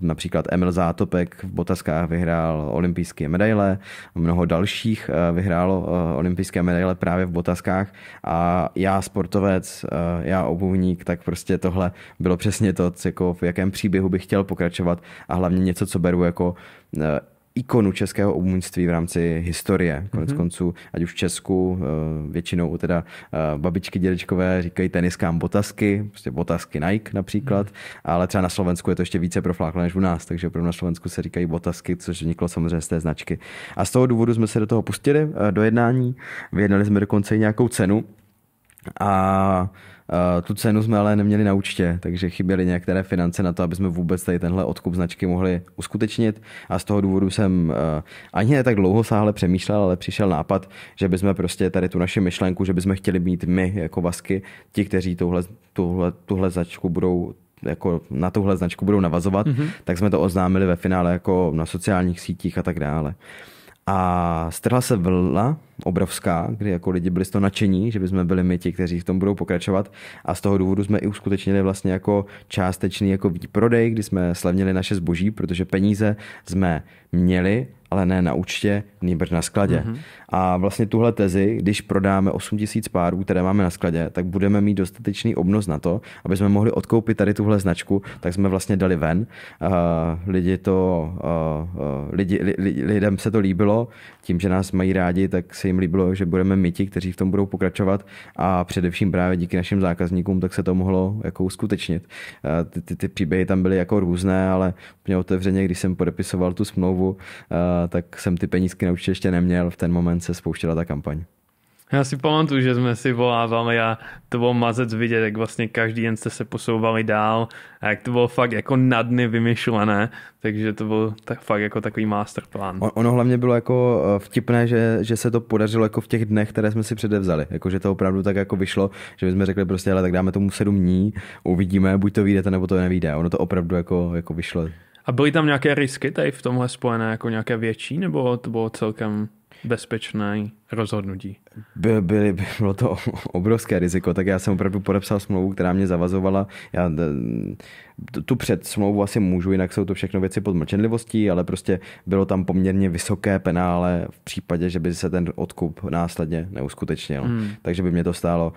například Emil Zátopek v Botaskách vyhrál olympijské medaile, mnoho dalších eh, vyhrálo olympijské medaile právě v Botaskách a já sportovec, já obuvník, tak prostě tohle bylo přesně to, jako v jakém příběhu bych chtěl pokračovat a hlavně mě něco, co beru jako eh, ikonu českého obumnictví v rámci historie. Konec mm-hmm. konců, ať už v Česku, eh, většinou teda eh, babičky, dědečkové říkají teniskám botasky, prostě botasky Nike například, mm-hmm. ale třeba na Slovensku je to ještě více profláklé než u nás, takže opravdu na Slovensku se říkají botasky, což vzniklo samozřejmě z té značky. A z toho důvodu jsme se do toho pustili, do jednání, vyjednali jsme dokonce i nějakou cenu a Eh, tu cenu jsme ale neměli na účtě, takže chyběly některé finance na to, aby jsme vůbec tady tenhle odkup značky mohli uskutečnit a z toho důvodu jsem eh, ani ne tak dlouho sáhle přemýšlel, ale přišel nápad, že bychom prostě tady tu naši myšlenku, že bychom chtěli být my jako Vasky, ti, kteří tuhle, tuhle, tuhle značku budou jako na tuhle značku budou navazovat, mm-hmm. tak jsme to oznámili ve finále jako na sociálních sítích a tak dále. Uh, a strhla se vlna obrovská, kdy jako lidi byli z toho nadšení, že jsme byli my ti, kteří v tom budou pokračovat. A z toho důvodu jsme i uskutečnili vlastně jako částečný jako výprodej, kdy jsme slavnili naše zboží, protože peníze jsme měli, ale ne na účtě, nýbrž na skladě. Mm-hmm. A vlastně tuhle tezi, když prodáme 8000 párů, které máme na skladě, tak budeme mít dostatečný obnos na to, aby jsme mohli odkoupit tady tuhle značku, tak jsme vlastně dali ven. Uh, lidi to, uh, uh, lidi, li, li, lidem se to líbilo, tím, že nás mají rádi, tak se jim líbilo, že budeme my ti, kteří v tom budou pokračovat a především právě díky našim zákazníkům, tak se to mohlo jako uskutečnit. Uh, ty, ty, ty příběhy tam byly jako různé, ale mě otevřeně, když jsem podepisoval tu smlouvu, uh, tak jsem ty penízky na účtě ještě neměl, v ten moment se spouštěla ta kampaň. Já si pamatuju, že jsme si volávali a to bylo mazec vidět, jak vlastně každý den jste se posouvali dál a jak to bylo fakt jako na dny vymyšlené, takže to byl tak fakt jako takový masterplan. Ono hlavně bylo jako eh, vtipné, že, že se to podařilo jako v těch dnech, které jsme si předevzali, jako že to opravdu tak jako vyšlo, že jsme řekli prostě, ale tak dáme tomu sedm dní, uvidíme, buď to vyjde, nebo to nevíde. Ono to opravdu jako, jako vyšlo a byly tam nějaké risky tady v tomhle spojené, jako nějaké větší, nebo to bylo celkem bezpečné rozhodnutí? By, by, bylo to [laughs] obrovské riziko, tak já jsem opravdu podepsal smlouvu, která mě zavazovala. Já eh, tu před smlouvu asi můžu, jinak jsou to všechno věci pod mlčenlivostí, ale prostě bylo tam poměrně vysoké penále v případě, že by se ten odkup následně neuskutečnil. Hmm. Takže by mě to stálo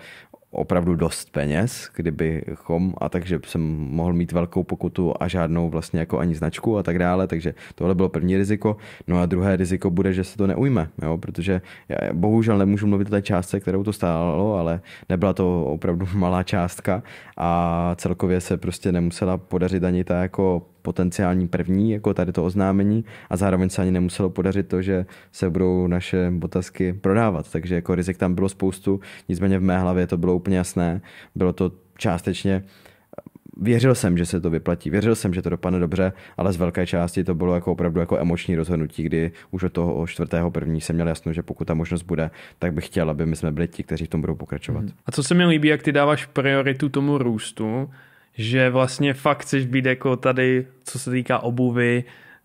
opravdu dost peněz, kdybychom, a takže jsem mohl mít velkou pokutu a žádnou vlastně jako ani značku a tak dále, takže tohle bylo první riziko. No a druhé riziko bude, že se to neujme, jo, protože já bohužel nemůžu mluvit o té částce, kterou to stálo, ale nebyla to opravdu [laughs] malá částka a celkově se prostě nemusela podařit ani ta jako potenciální první, jako tady to oznámení a zároveň se ani nemuselo podařit to, že se budou naše botasky prodávat, takže jako rizik tam bylo spoustu, nicméně v mé hlavě to bylo úplně jasné, bylo to částečně věřil jsem, že se to vyplatí, věřil jsem, že to dopadne dobře, ale z velké části to bylo jako opravdu jako emoční rozhodnutí, kdy už od toho čtvrtého první jsem měl jasno, že pokud ta možnost bude, tak bych chtěl, aby my jsme byli ti, kteří v tom budou pokračovat. Hmm. A co se mi líbí, jak ty dáváš prioritu tomu růstu, že vlastně fakt chceš být jako tady, co se týká obuvy,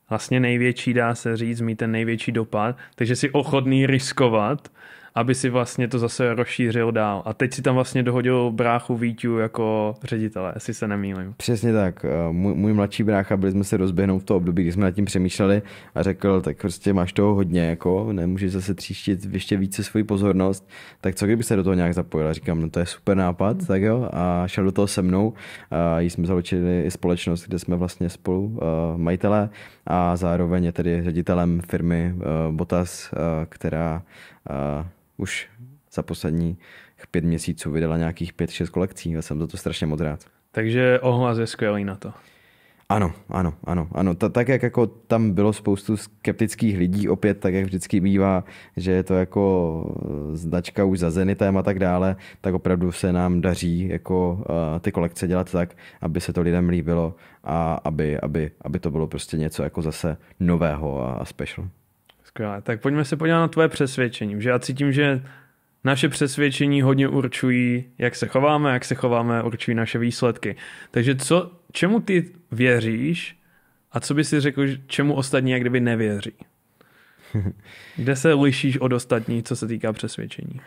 vlastně největší, dá se říct, mít ten největší dopad, takže si ochotný riskovat aby si vlastně to zase rozšířil dál. A teď si tam vlastně dohodil bráchu Víťu jako ředitele, jestli se nemýlím. Přesně tak. Eh, můj, můj mladší brácha, byli jsme se rozběhnout v to období, kdy jsme nad tím přemýšleli a řekl, tak prostě máš toho hodně, jako nemůžeš zase tříštit ještě více svoji pozornost, tak co kdyby se do toho nějak zapojil? A říkám, no to je super nápad, tak jo, a šel do toho se mnou. A jsme založili i společnost, kde jsme vlastně spolu uh, majitelé a zároveň je tedy ředitelem firmy uh, eh, Botas, uh, která uh, už za poslední pět měsíců vydala nějakých pět, šest kolekcí a jsem za to strašně moc rád. Takže ohlas je skvělý na to. Ano, ano, ano, ano. Ta, tak, jak jako tam bylo spoustu skeptických lidí, opět tak, jak vždycky bývá, že je to jako eh, značka už za Zenitem a tak dále, tak opravdu se nám daří jako uh, ty kolekce dělat tak, aby se to lidem líbilo a aby, aby, aby to bylo prostě něco jako zase nového a, a special. Skvěle. Tak pojďme se podívat na tvoje přesvědčení, že já cítím, že naše přesvědčení hodně určují, jak se chováme, jak se chováme, určují naše výsledky. Takže co, čemu ty věříš a co by si řekl, čemu ostatní jak kdyby nevěří? [laughs] Kde se lišíš od ostatních, co se týká přesvědčení?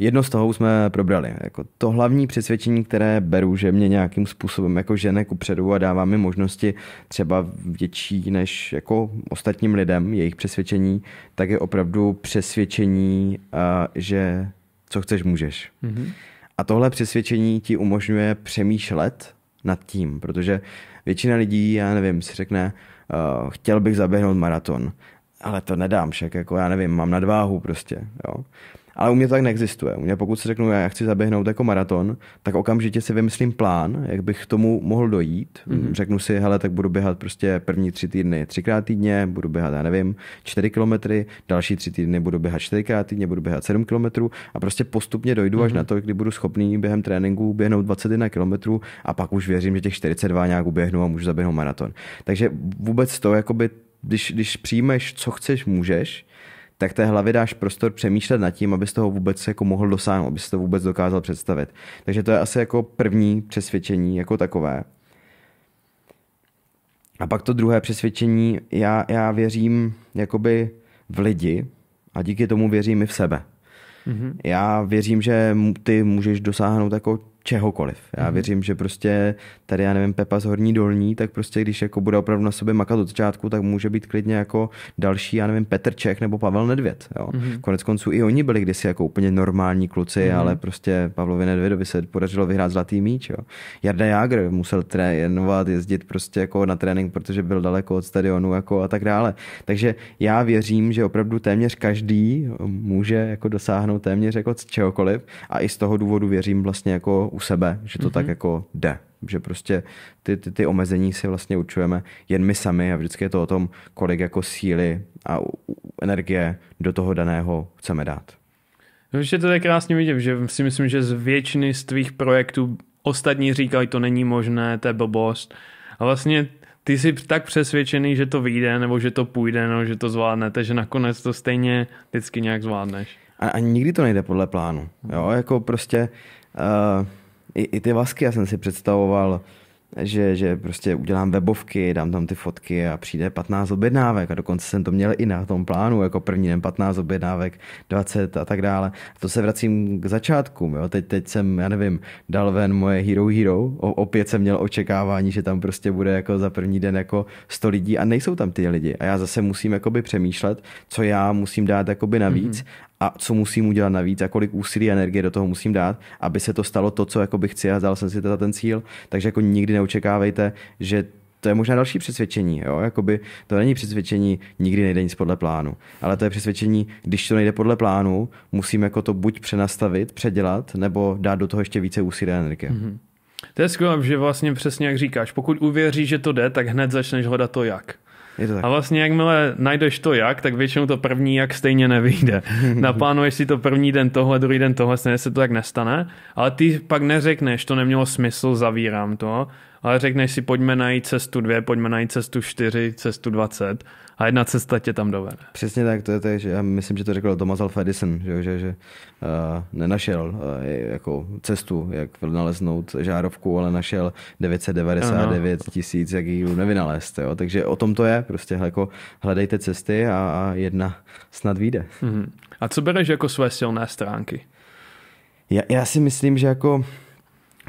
Jedno z toho jsme probrali. Jako to hlavní přesvědčení, které beru, že mě nějakým způsobem jako žene kupředu a dává mi možnosti třeba větší než jako ostatním lidem, jejich přesvědčení, tak je opravdu přesvědčení, eh, že co chceš, můžeš. Mm-hmm. A tohle přesvědčení ti umožňuje přemýšlet nad tím, protože většina lidí, já nevím, si řekne, eh, chtěl bych zaběhnout maraton, ale to nedám však, jako já nevím, mám nadváhu prostě. Jo. Ale u mě to tak neexistuje. U mě pokud si řeknu, já chci zaběhnout jako maraton, tak okamžitě si vymyslím plán, jak bych k tomu mohl dojít. Mm-hmm. Řeknu si, hele, tak budu běhat prostě první tři týdny třikrát týdně, budu běhat, já nevím, čtyři kilometry, další tři týdny budu běhat čtyřikrát týdně, budu běhat sedm kilometrů a prostě postupně dojdu mm-hmm. až mhm. na to, kdy budu schopný během tréninku běhnout 21 kilometrů a pak už věřím, že těch 42 nějak uběhnu a můžu zaběhnout maraton. Takže vůbec to, jakoby, když, když přijmeš, co chceš, můžeš, tak té hlavě dáš prostor přemýšlet nad tím, abys toho vůbec jako mohl dosáhnout, abys to vůbec dokázal představit. Takže to je asi jako první přesvědčení jako takové. A pak to druhé přesvědčení, já, já věřím jakoby v lidi a díky tomu věřím i v sebe. Mm-hmm. Já věřím, že ty můžeš dosáhnout jako čehokoliv. Já mm-hmm. věřím, že prostě tady, já nevím, Pepa z Horní Dolní, tak prostě když jako bude opravdu na sobě makat od začátku, tak může být klidně jako další, já nevím, Petr Čech nebo Pavel Nedvěd. Jo. Mm-hmm. Konec konců i oni byli kdysi jako úplně normální kluci, mm-hmm. ale prostě Pavlovi Nedvědovi se podařilo vyhrát zlatý míč. Jo. Jarda Jágr musel trénovat, jezdit prostě jako na trénink, protože byl daleko od stadionu jako a tak dále. Takže já věřím, že opravdu téměř každý může jako dosáhnout téměř jako čehokoliv a i z toho důvodu věřím vlastně jako u sebe, že to mm-hmm. tak mhm. jako jde. Že prostě ty, ty, ty omezení si vlastně učujeme jen my sami a vždycky je to o tom, kolik jako síly a energie do toho daného chceme dát. No, že to je krásně vidět, že si myslím, že z většiny z tvých projektů ostatní říkají, to není možné, to je blbost. A vlastně ty jsi tak přesvědčený, že to vyjde, nebo že to půjde, nebo že to zvládnete, že nakonec to stejně vždycky nějak zvládneš. A, a nikdy to nejde podle plánu. Jo, jako prostě uh, i, i ty vasky, já jsem si představoval, že, že prostě udělám webovky, dám tam ty fotky a přijde 15 objednávek a dokonce jsem to měl i na tom plánu, jako první den 15 objednávek, 20 a tak dále. A to se vracím k začátku. jo. Teď, teď jsem, já nevím, dal ven moje Hero Hero, o, opět jsem měl očekávání, že tam prostě bude jako za první den jako 100 lidí a nejsou tam ty lidi a já zase musím jakoby přemýšlet, co já musím dát jakoby navíc mm-hmm a co musím udělat navíc a kolik úsilí a energie do toho musím dát, aby se to stalo to, co jako bych chci a dal jsem si za ten cíl. Takže jako nikdy neočekávejte, že to je možná další přesvědčení. Jo? Jakoby to není přesvědčení, nikdy nejde nic podle plánu, ale to je přesvědčení, když to nejde podle plánu, musím jako to buď přenastavit, předělat, nebo dát do toho ještě více úsilí a energie. Mm-hmm. To je skvělé, že vlastně přesně jak říkáš, pokud uvěříš, že to jde, tak hned začneš hledat to jak. Je to tak. A vlastně jakmile najdeš to jak, tak většinou to první jak stejně nevyjde. [laughs] Naplánuješ si to první den tohle, druhý den tohle, stejně se to tak nestane, ale ty pak neřekneš, to nemělo smysl, zavírám to, ale řekneš si, pojďme najít cestu dvě, pojďme najít cestu čtyři, cestu dvacet a jedna cesta tě tam dovede. Přesně tak, to je to, že já myslím, že to řekl Thomas Alfa Edison, že, že, že uh, nenašel uh, jako cestu, jak naleznout žárovku, ale našel 999 tisíc, jak ji nevynalézt. Jo? Takže o tom to je, prostě jako hledejte cesty a, a jedna snad vyjde. Mm-hmm. A co bereš jako své silné stránky? Já, já si myslím, že jako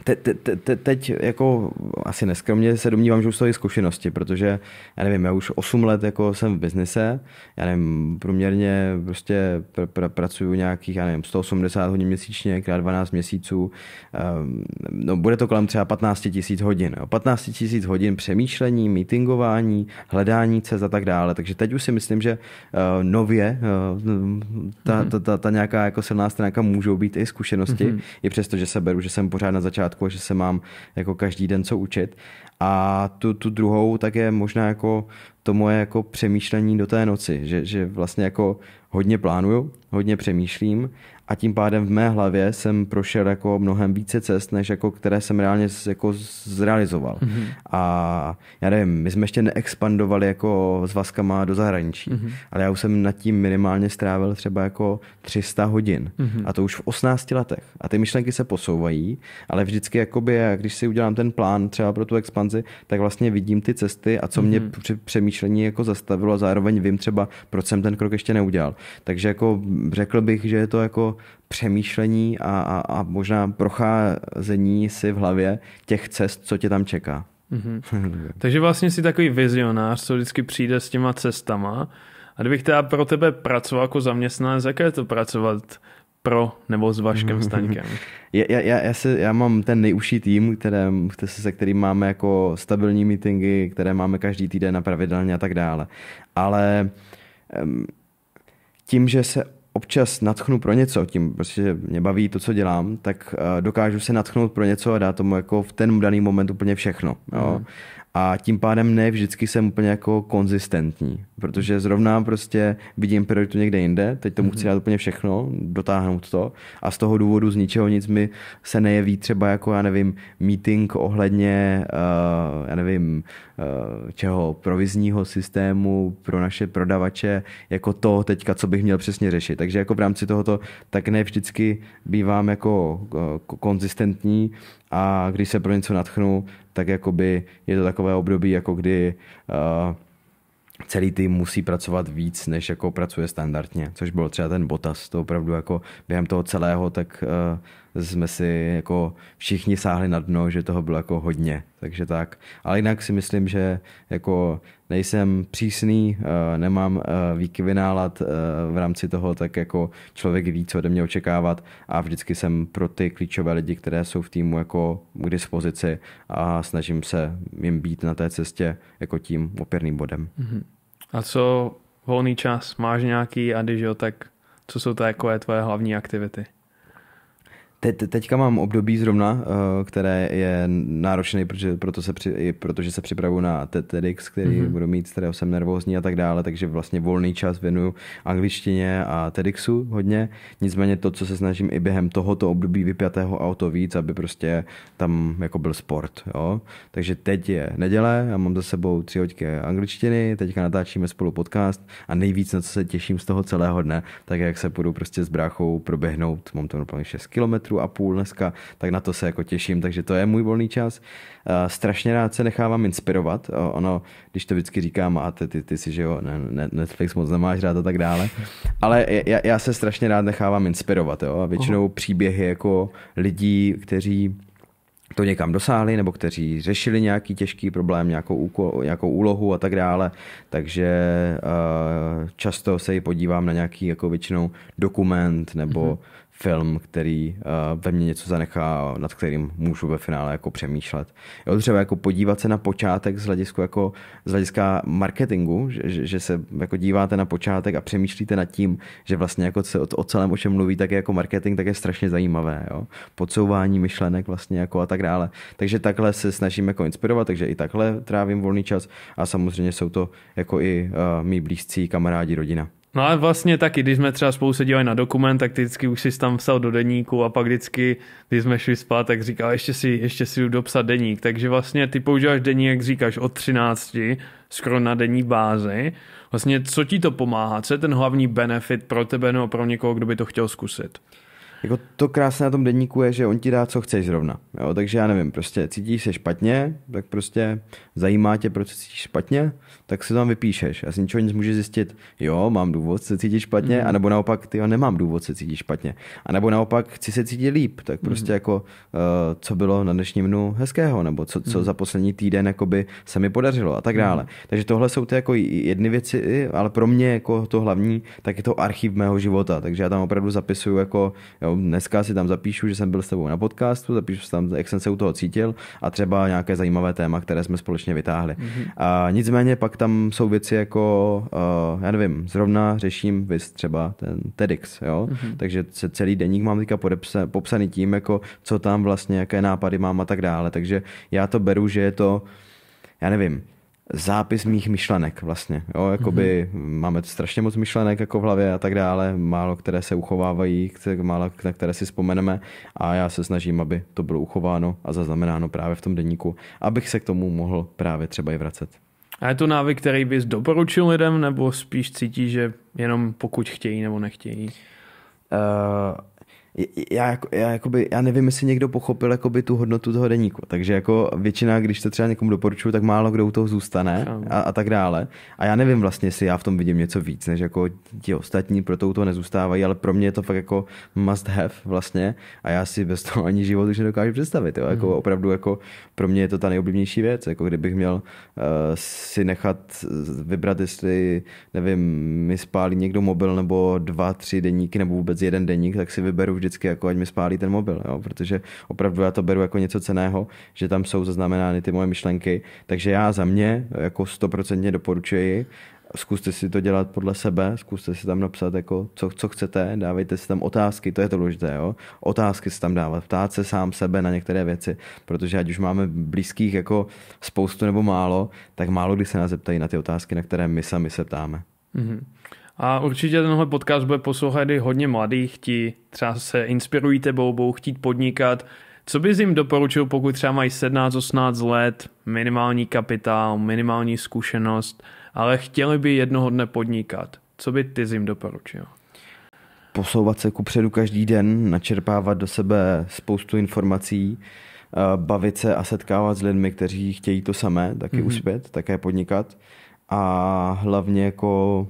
te, te, te, teď jako asi neskromně se domnívám, že už jsou i zkušenosti, protože já nevím, já už 8 let jako jsem v biznise, já nevím, průměrně prostě pr- pr- pracuju nějakých, já nevím, 180 hodin měsíčně, krát 12 měsíců, um, no bude to kolem třeba 15 tisíc hodin, jo. 15 tisíc hodin přemýšlení, meetingování, hledání cest a tak dále, takže teď už si myslím, že uh, nově uh, ta, mhm. ta, ta, ta, nějaká jako silná stránka můžou být i zkušenosti, mm-hmm. i přesto, že se beru, že jsem pořád na začátku pořádku a že se mám jako každý den co učit. A tu, tu druhou tak je možná jako to moje jako přemýšlení do té noci, že, že vlastně jako hodně plánuju, hodně přemýšlím a tím pádem v mé hlavě jsem prošel jako mnohem více cest, než jako které jsem reálně jako zrealizoval. Mm-hmm. A já nevím, my jsme ještě neexpandovali jako s vaskama do zahraničí, mm-hmm. ale já už jsem nad tím minimálně strávil třeba jako 300 hodin. Mm-hmm. A to už v 18 letech. A ty myšlenky se posouvají, ale vždycky jakoby, když si udělám ten plán třeba pro tu expanzi, tak vlastně vidím ty cesty a co mm-hmm. mě mhm. při přemýšlení jako zastavilo a zároveň vím třeba, proč jsem ten krok ještě neudělal. Takže jako řekl bych, že je to jako přemýšlení a, a, a možná procházení si v hlavě těch cest, co tě tam čeká. Mm-hmm. [laughs] Takže vlastně jsi takový vizionář, co vždycky přijde s těma cestama. A kdybych teda pro tebe pracoval jako zaměstnanec, jaké je to pracovat pro nebo s Vaškem [laughs] Staňkem? já, já, já, se, já mám ten nejužší tým, které, se kterým máme jako stabilní meetingy, které máme každý týden na pravidelně a tak dále. Ale tím, že se občas natchnu pro něco, tím prostě mě baví to, co dělám, tak eh, dokážu se natchnout pro něco a dát tomu jako v ten daný moment úplně všechno. Jo. Mm a tím pádem ne vždycky jsem úplně jako konzistentní, protože zrovna prostě vidím prioritu někde jinde, teď tomu mm-hmm. chci dát úplně všechno, dotáhnout to a z toho důvodu z ničeho nic mi se nejeví třeba jako, já nevím, meeting ohledně, uh, já nevím, uh, čeho, provizního systému pro naše prodavače, jako to teďka, co bych měl přesně řešit. Takže jako v rámci tohoto, tak ne vždycky bývám jako uh, konzistentní a když se pro něco natchnu, tak jakoby je to takové období, jako kdy uh, celý tým musí pracovat víc, než jako pracuje standardně, což byl třeba ten Botas, to opravdu jako během toho celého, tak uh, jsme si jako všichni sáhli na dno, že toho bylo jako hodně, takže tak. Ale jinak si myslím, že jako nejsem přísný, eh, nemám eh, výkyvy nálad eh, v rámci toho, tak jako člověk ví, co ode mě očekávat a vždycky jsem pro ty klíčové lidi, které jsou v týmu jako k dispozici a snažím se jim být na té cestě jako tím opěrným bodem. Mhm. A co volný čas? Máš nějaký a když jo, tak co jsou to jako tvoje hlavní aktivity? Te, te, teďka mám období zrovna, eh, které je náročné, protože, proto se při, protože se připravu na TEDx, který mm-hmm. budu mít, z kterého jsem nervózní a tak dále, takže vlastně volný čas věnuju angličtině a TEDxu hodně. Nicméně to, co se snažím i během tohoto období vypjatého a o to víc, aby prostě tam jako byl sport. Jo? Takže teď je neděle, já mám za sebou tři hoďky angličtiny, teďka natáčíme spolu podcast a nejvíc, na co se těším z toho celého dne, tak jak se půjdu prostě s bráchou proběhnout, mám to plně 6 kilometrů, kilometrů a půl dneska, tak na to se jako těším, takže to je můj volný čas. Strašně rád se nechávám inspirovat, ono, když to vždycky říkám, a ty, ty, ty si, že jo, ne, Netflix moc nemáš rád a tak dále, ale já, já se strašně rád nechávám inspirovat, jo, a většinou Aha. příběhy jako lidí, kteří to někam dosáhli, nebo kteří řešili nějaký těžký problém, nějakou, úkol, nějakou úlohu a tak dále. Takže uh, často se i podívám na nějaký jako většinou dokument nebo mm-hmm film, který uh, ve mně něco zanechá, nad kterým můžu ve finále jako přemýšlet. Jo, třeba jako podívat se na počátek z, hledisku jako, z hlediska marketingu, že, že, se jako díváte na počátek a přemýšlíte nad tím, že vlastně jako se o, o celém, o čem mluví, tak je jako marketing, tak je strašně zajímavé. Jo? Podsouvání myšlenek vlastně jako a tak dále. Takže takhle se snažím jako inspirovat, takže i takhle trávím volný čas a samozřejmě jsou to jako i uh, eh, mý blízcí kamarádi, rodina. No a vlastně taky, když jsme třeba spolu se dívali na dokument, tak ty vždycky už jsi tam psal do deníku a pak vždycky, když jsme šli spát, tak říkal, ještě si, ještě si jdu dopsat deník. Takže vlastně ty používáš deník, jak říkáš, od 13 skoro na denní bázi. Vlastně co ti to pomáhá? Co je ten hlavní benefit pro tebe nebo pro někoho, kdo by to chtěl zkusit? jako to krásné na tom denníku je, že on ti dá, co chceš zrovna. Jo? Takže já nevím, prostě cítíš se špatně, tak prostě zajímá tě, proč se cítíš špatně, tak si tam vypíšeš. A z ničeho nic můžeš zjistit, jo, mám důvod se cítit špatně, mm. anebo naopak, ty jo, nemám důvod se cítit špatně. A nebo naopak, chci se cítit líp, tak mhm. prostě mm. jako, uh, co bylo na dnešním dnu hezkého, nebo co, co mm. za poslední týden jakoby, se mi podařilo a tak dále. Mm. Takže tohle jsou ty jako jedny věci, ale pro mě jako to hlavní, tak je to archiv mého života. Takže já tam opravdu zapisuju jako, jo, Jo, dneska si tam zapíšu, že jsem byl s tebou na podcastu, zapíšu si tam, jak jsem se u toho cítil a třeba nějaké zajímavé téma, které jsme společně vytáhli. Mm-hmm. A nicméně pak tam jsou věci jako, uh, já nevím, zrovna řeším vys třeba ten TEDx, jo? Mm-hmm. takže se celý deník mám teďka podepsa, popsaný tím, jako co tam vlastně, jaké nápady mám a tak dále. Takže já to beru, že je to, já nevím, zápis mých myšlenek vlastně. Jo, jakoby mm-hmm. máme strašně moc myšlenek jako v hlavě a tak dále, málo které se uchovávají, málo na které si vzpomeneme a já se snažím, aby to bylo uchováno a zaznamenáno právě v tom denníku, abych se k tomu mohl právě třeba i vracet. A je to návyk, který bys doporučil lidem, nebo spíš cítí, že jenom pokud chtějí nebo nechtějí? Uh, já, jako, já, jakoby, já nevím, jestli někdo pochopil jakoby, tu hodnotu toho deníku. Takže jako většina, když to třeba někomu doporučuju, tak málo kdo u toho zůstane a, a tak dále. A já nevím vlastně, jestli já v tom vidím něco víc, než jako ti ostatní, to u toho nezůstávají, ale pro mě je to fakt jako must have vlastně a já si bez toho ani život už nedokážu představit. Jo? Jako, mm. Opravdu jako pro mě je to ta nejoblíbenější věc, jako kdybych měl uh, si nechat vybrat, jestli nevím, mi spálí někdo mobil nebo dva, tři deníky nebo vůbec jeden deník, tak si vyberu vždycky, jako ať mi spálí ten mobil, jo? protože opravdu já to beru jako něco ceného, že tam jsou zaznamenány ty moje myšlenky, takže já za mě jako stoprocentně doporučuji, zkuste si to dělat podle sebe, zkuste si tam napsat, jako, co, co chcete, dávejte si tam otázky, to je to důležité, jo? otázky si tam dávat, ptát se sám sebe na některé věci, protože ať už máme blízkých jako spoustu nebo málo, tak málo kdy se nás zeptají na ty otázky, na které my sami se ptáme. Mm-hmm. A určitě tenhle podcast bude poslouchat i hodně mladých, ti třeba se inspirují tebou, budou chtít podnikat. Co bys jim doporučil, pokud třeba mají 17-18 let, minimální kapitál, minimální zkušenost, ale chtěli by jednoho dne podnikat? Co by ty jim doporučil? Posouvat se kupředu každý den, načerpávat do sebe spoustu informací, eh, bavit se a setkávat s lidmi, kteří chtějí to samé, taky mm-hmm. uspět, také podnikat a hlavně jako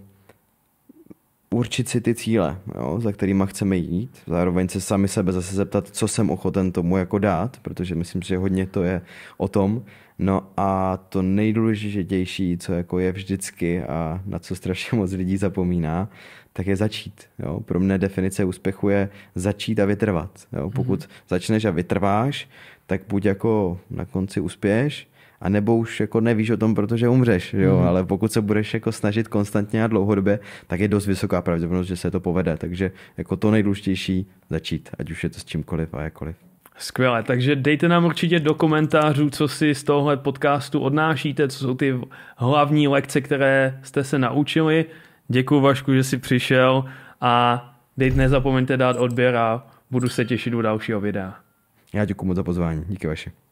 určit si ty cíle, jo, za kterými chceme jít, zároveň se sami sebe zase zeptat, co jsem ochoten tomu jako dát, protože myslím, že hodně to je o tom. No a to nejdůležitější, co jako je vždycky a na co strašně [laughs] moc lidí zapomíná, tak je začít. Jo. Pro mě definice úspěchu je začít a vytrvat. Jo. Pokud hmm. začneš a vytrváš, tak buď jako na konci uspěješ, a nebo už jako nevíš o tom, protože umřeš, jo? Mm. ale pokud se budeš jako snažit konstantně a dlouhodobě, tak je dost vysoká pravděpodobnost, že se to povede, takže jako to nejdůležitější začít, ať už je to s čímkoliv a jakkoliv. Skvěle, takže dejte nám určitě do komentářů, co si z tohohle podcastu odnášíte, co jsou ty hlavní lekce, které jste se naučili. Děkuji Vašku, že jsi přišel a dejte, nezapomeňte dát odběr a budu se těšit u dalšího videa. Já děkuji moc za pozvání. Díky vaši.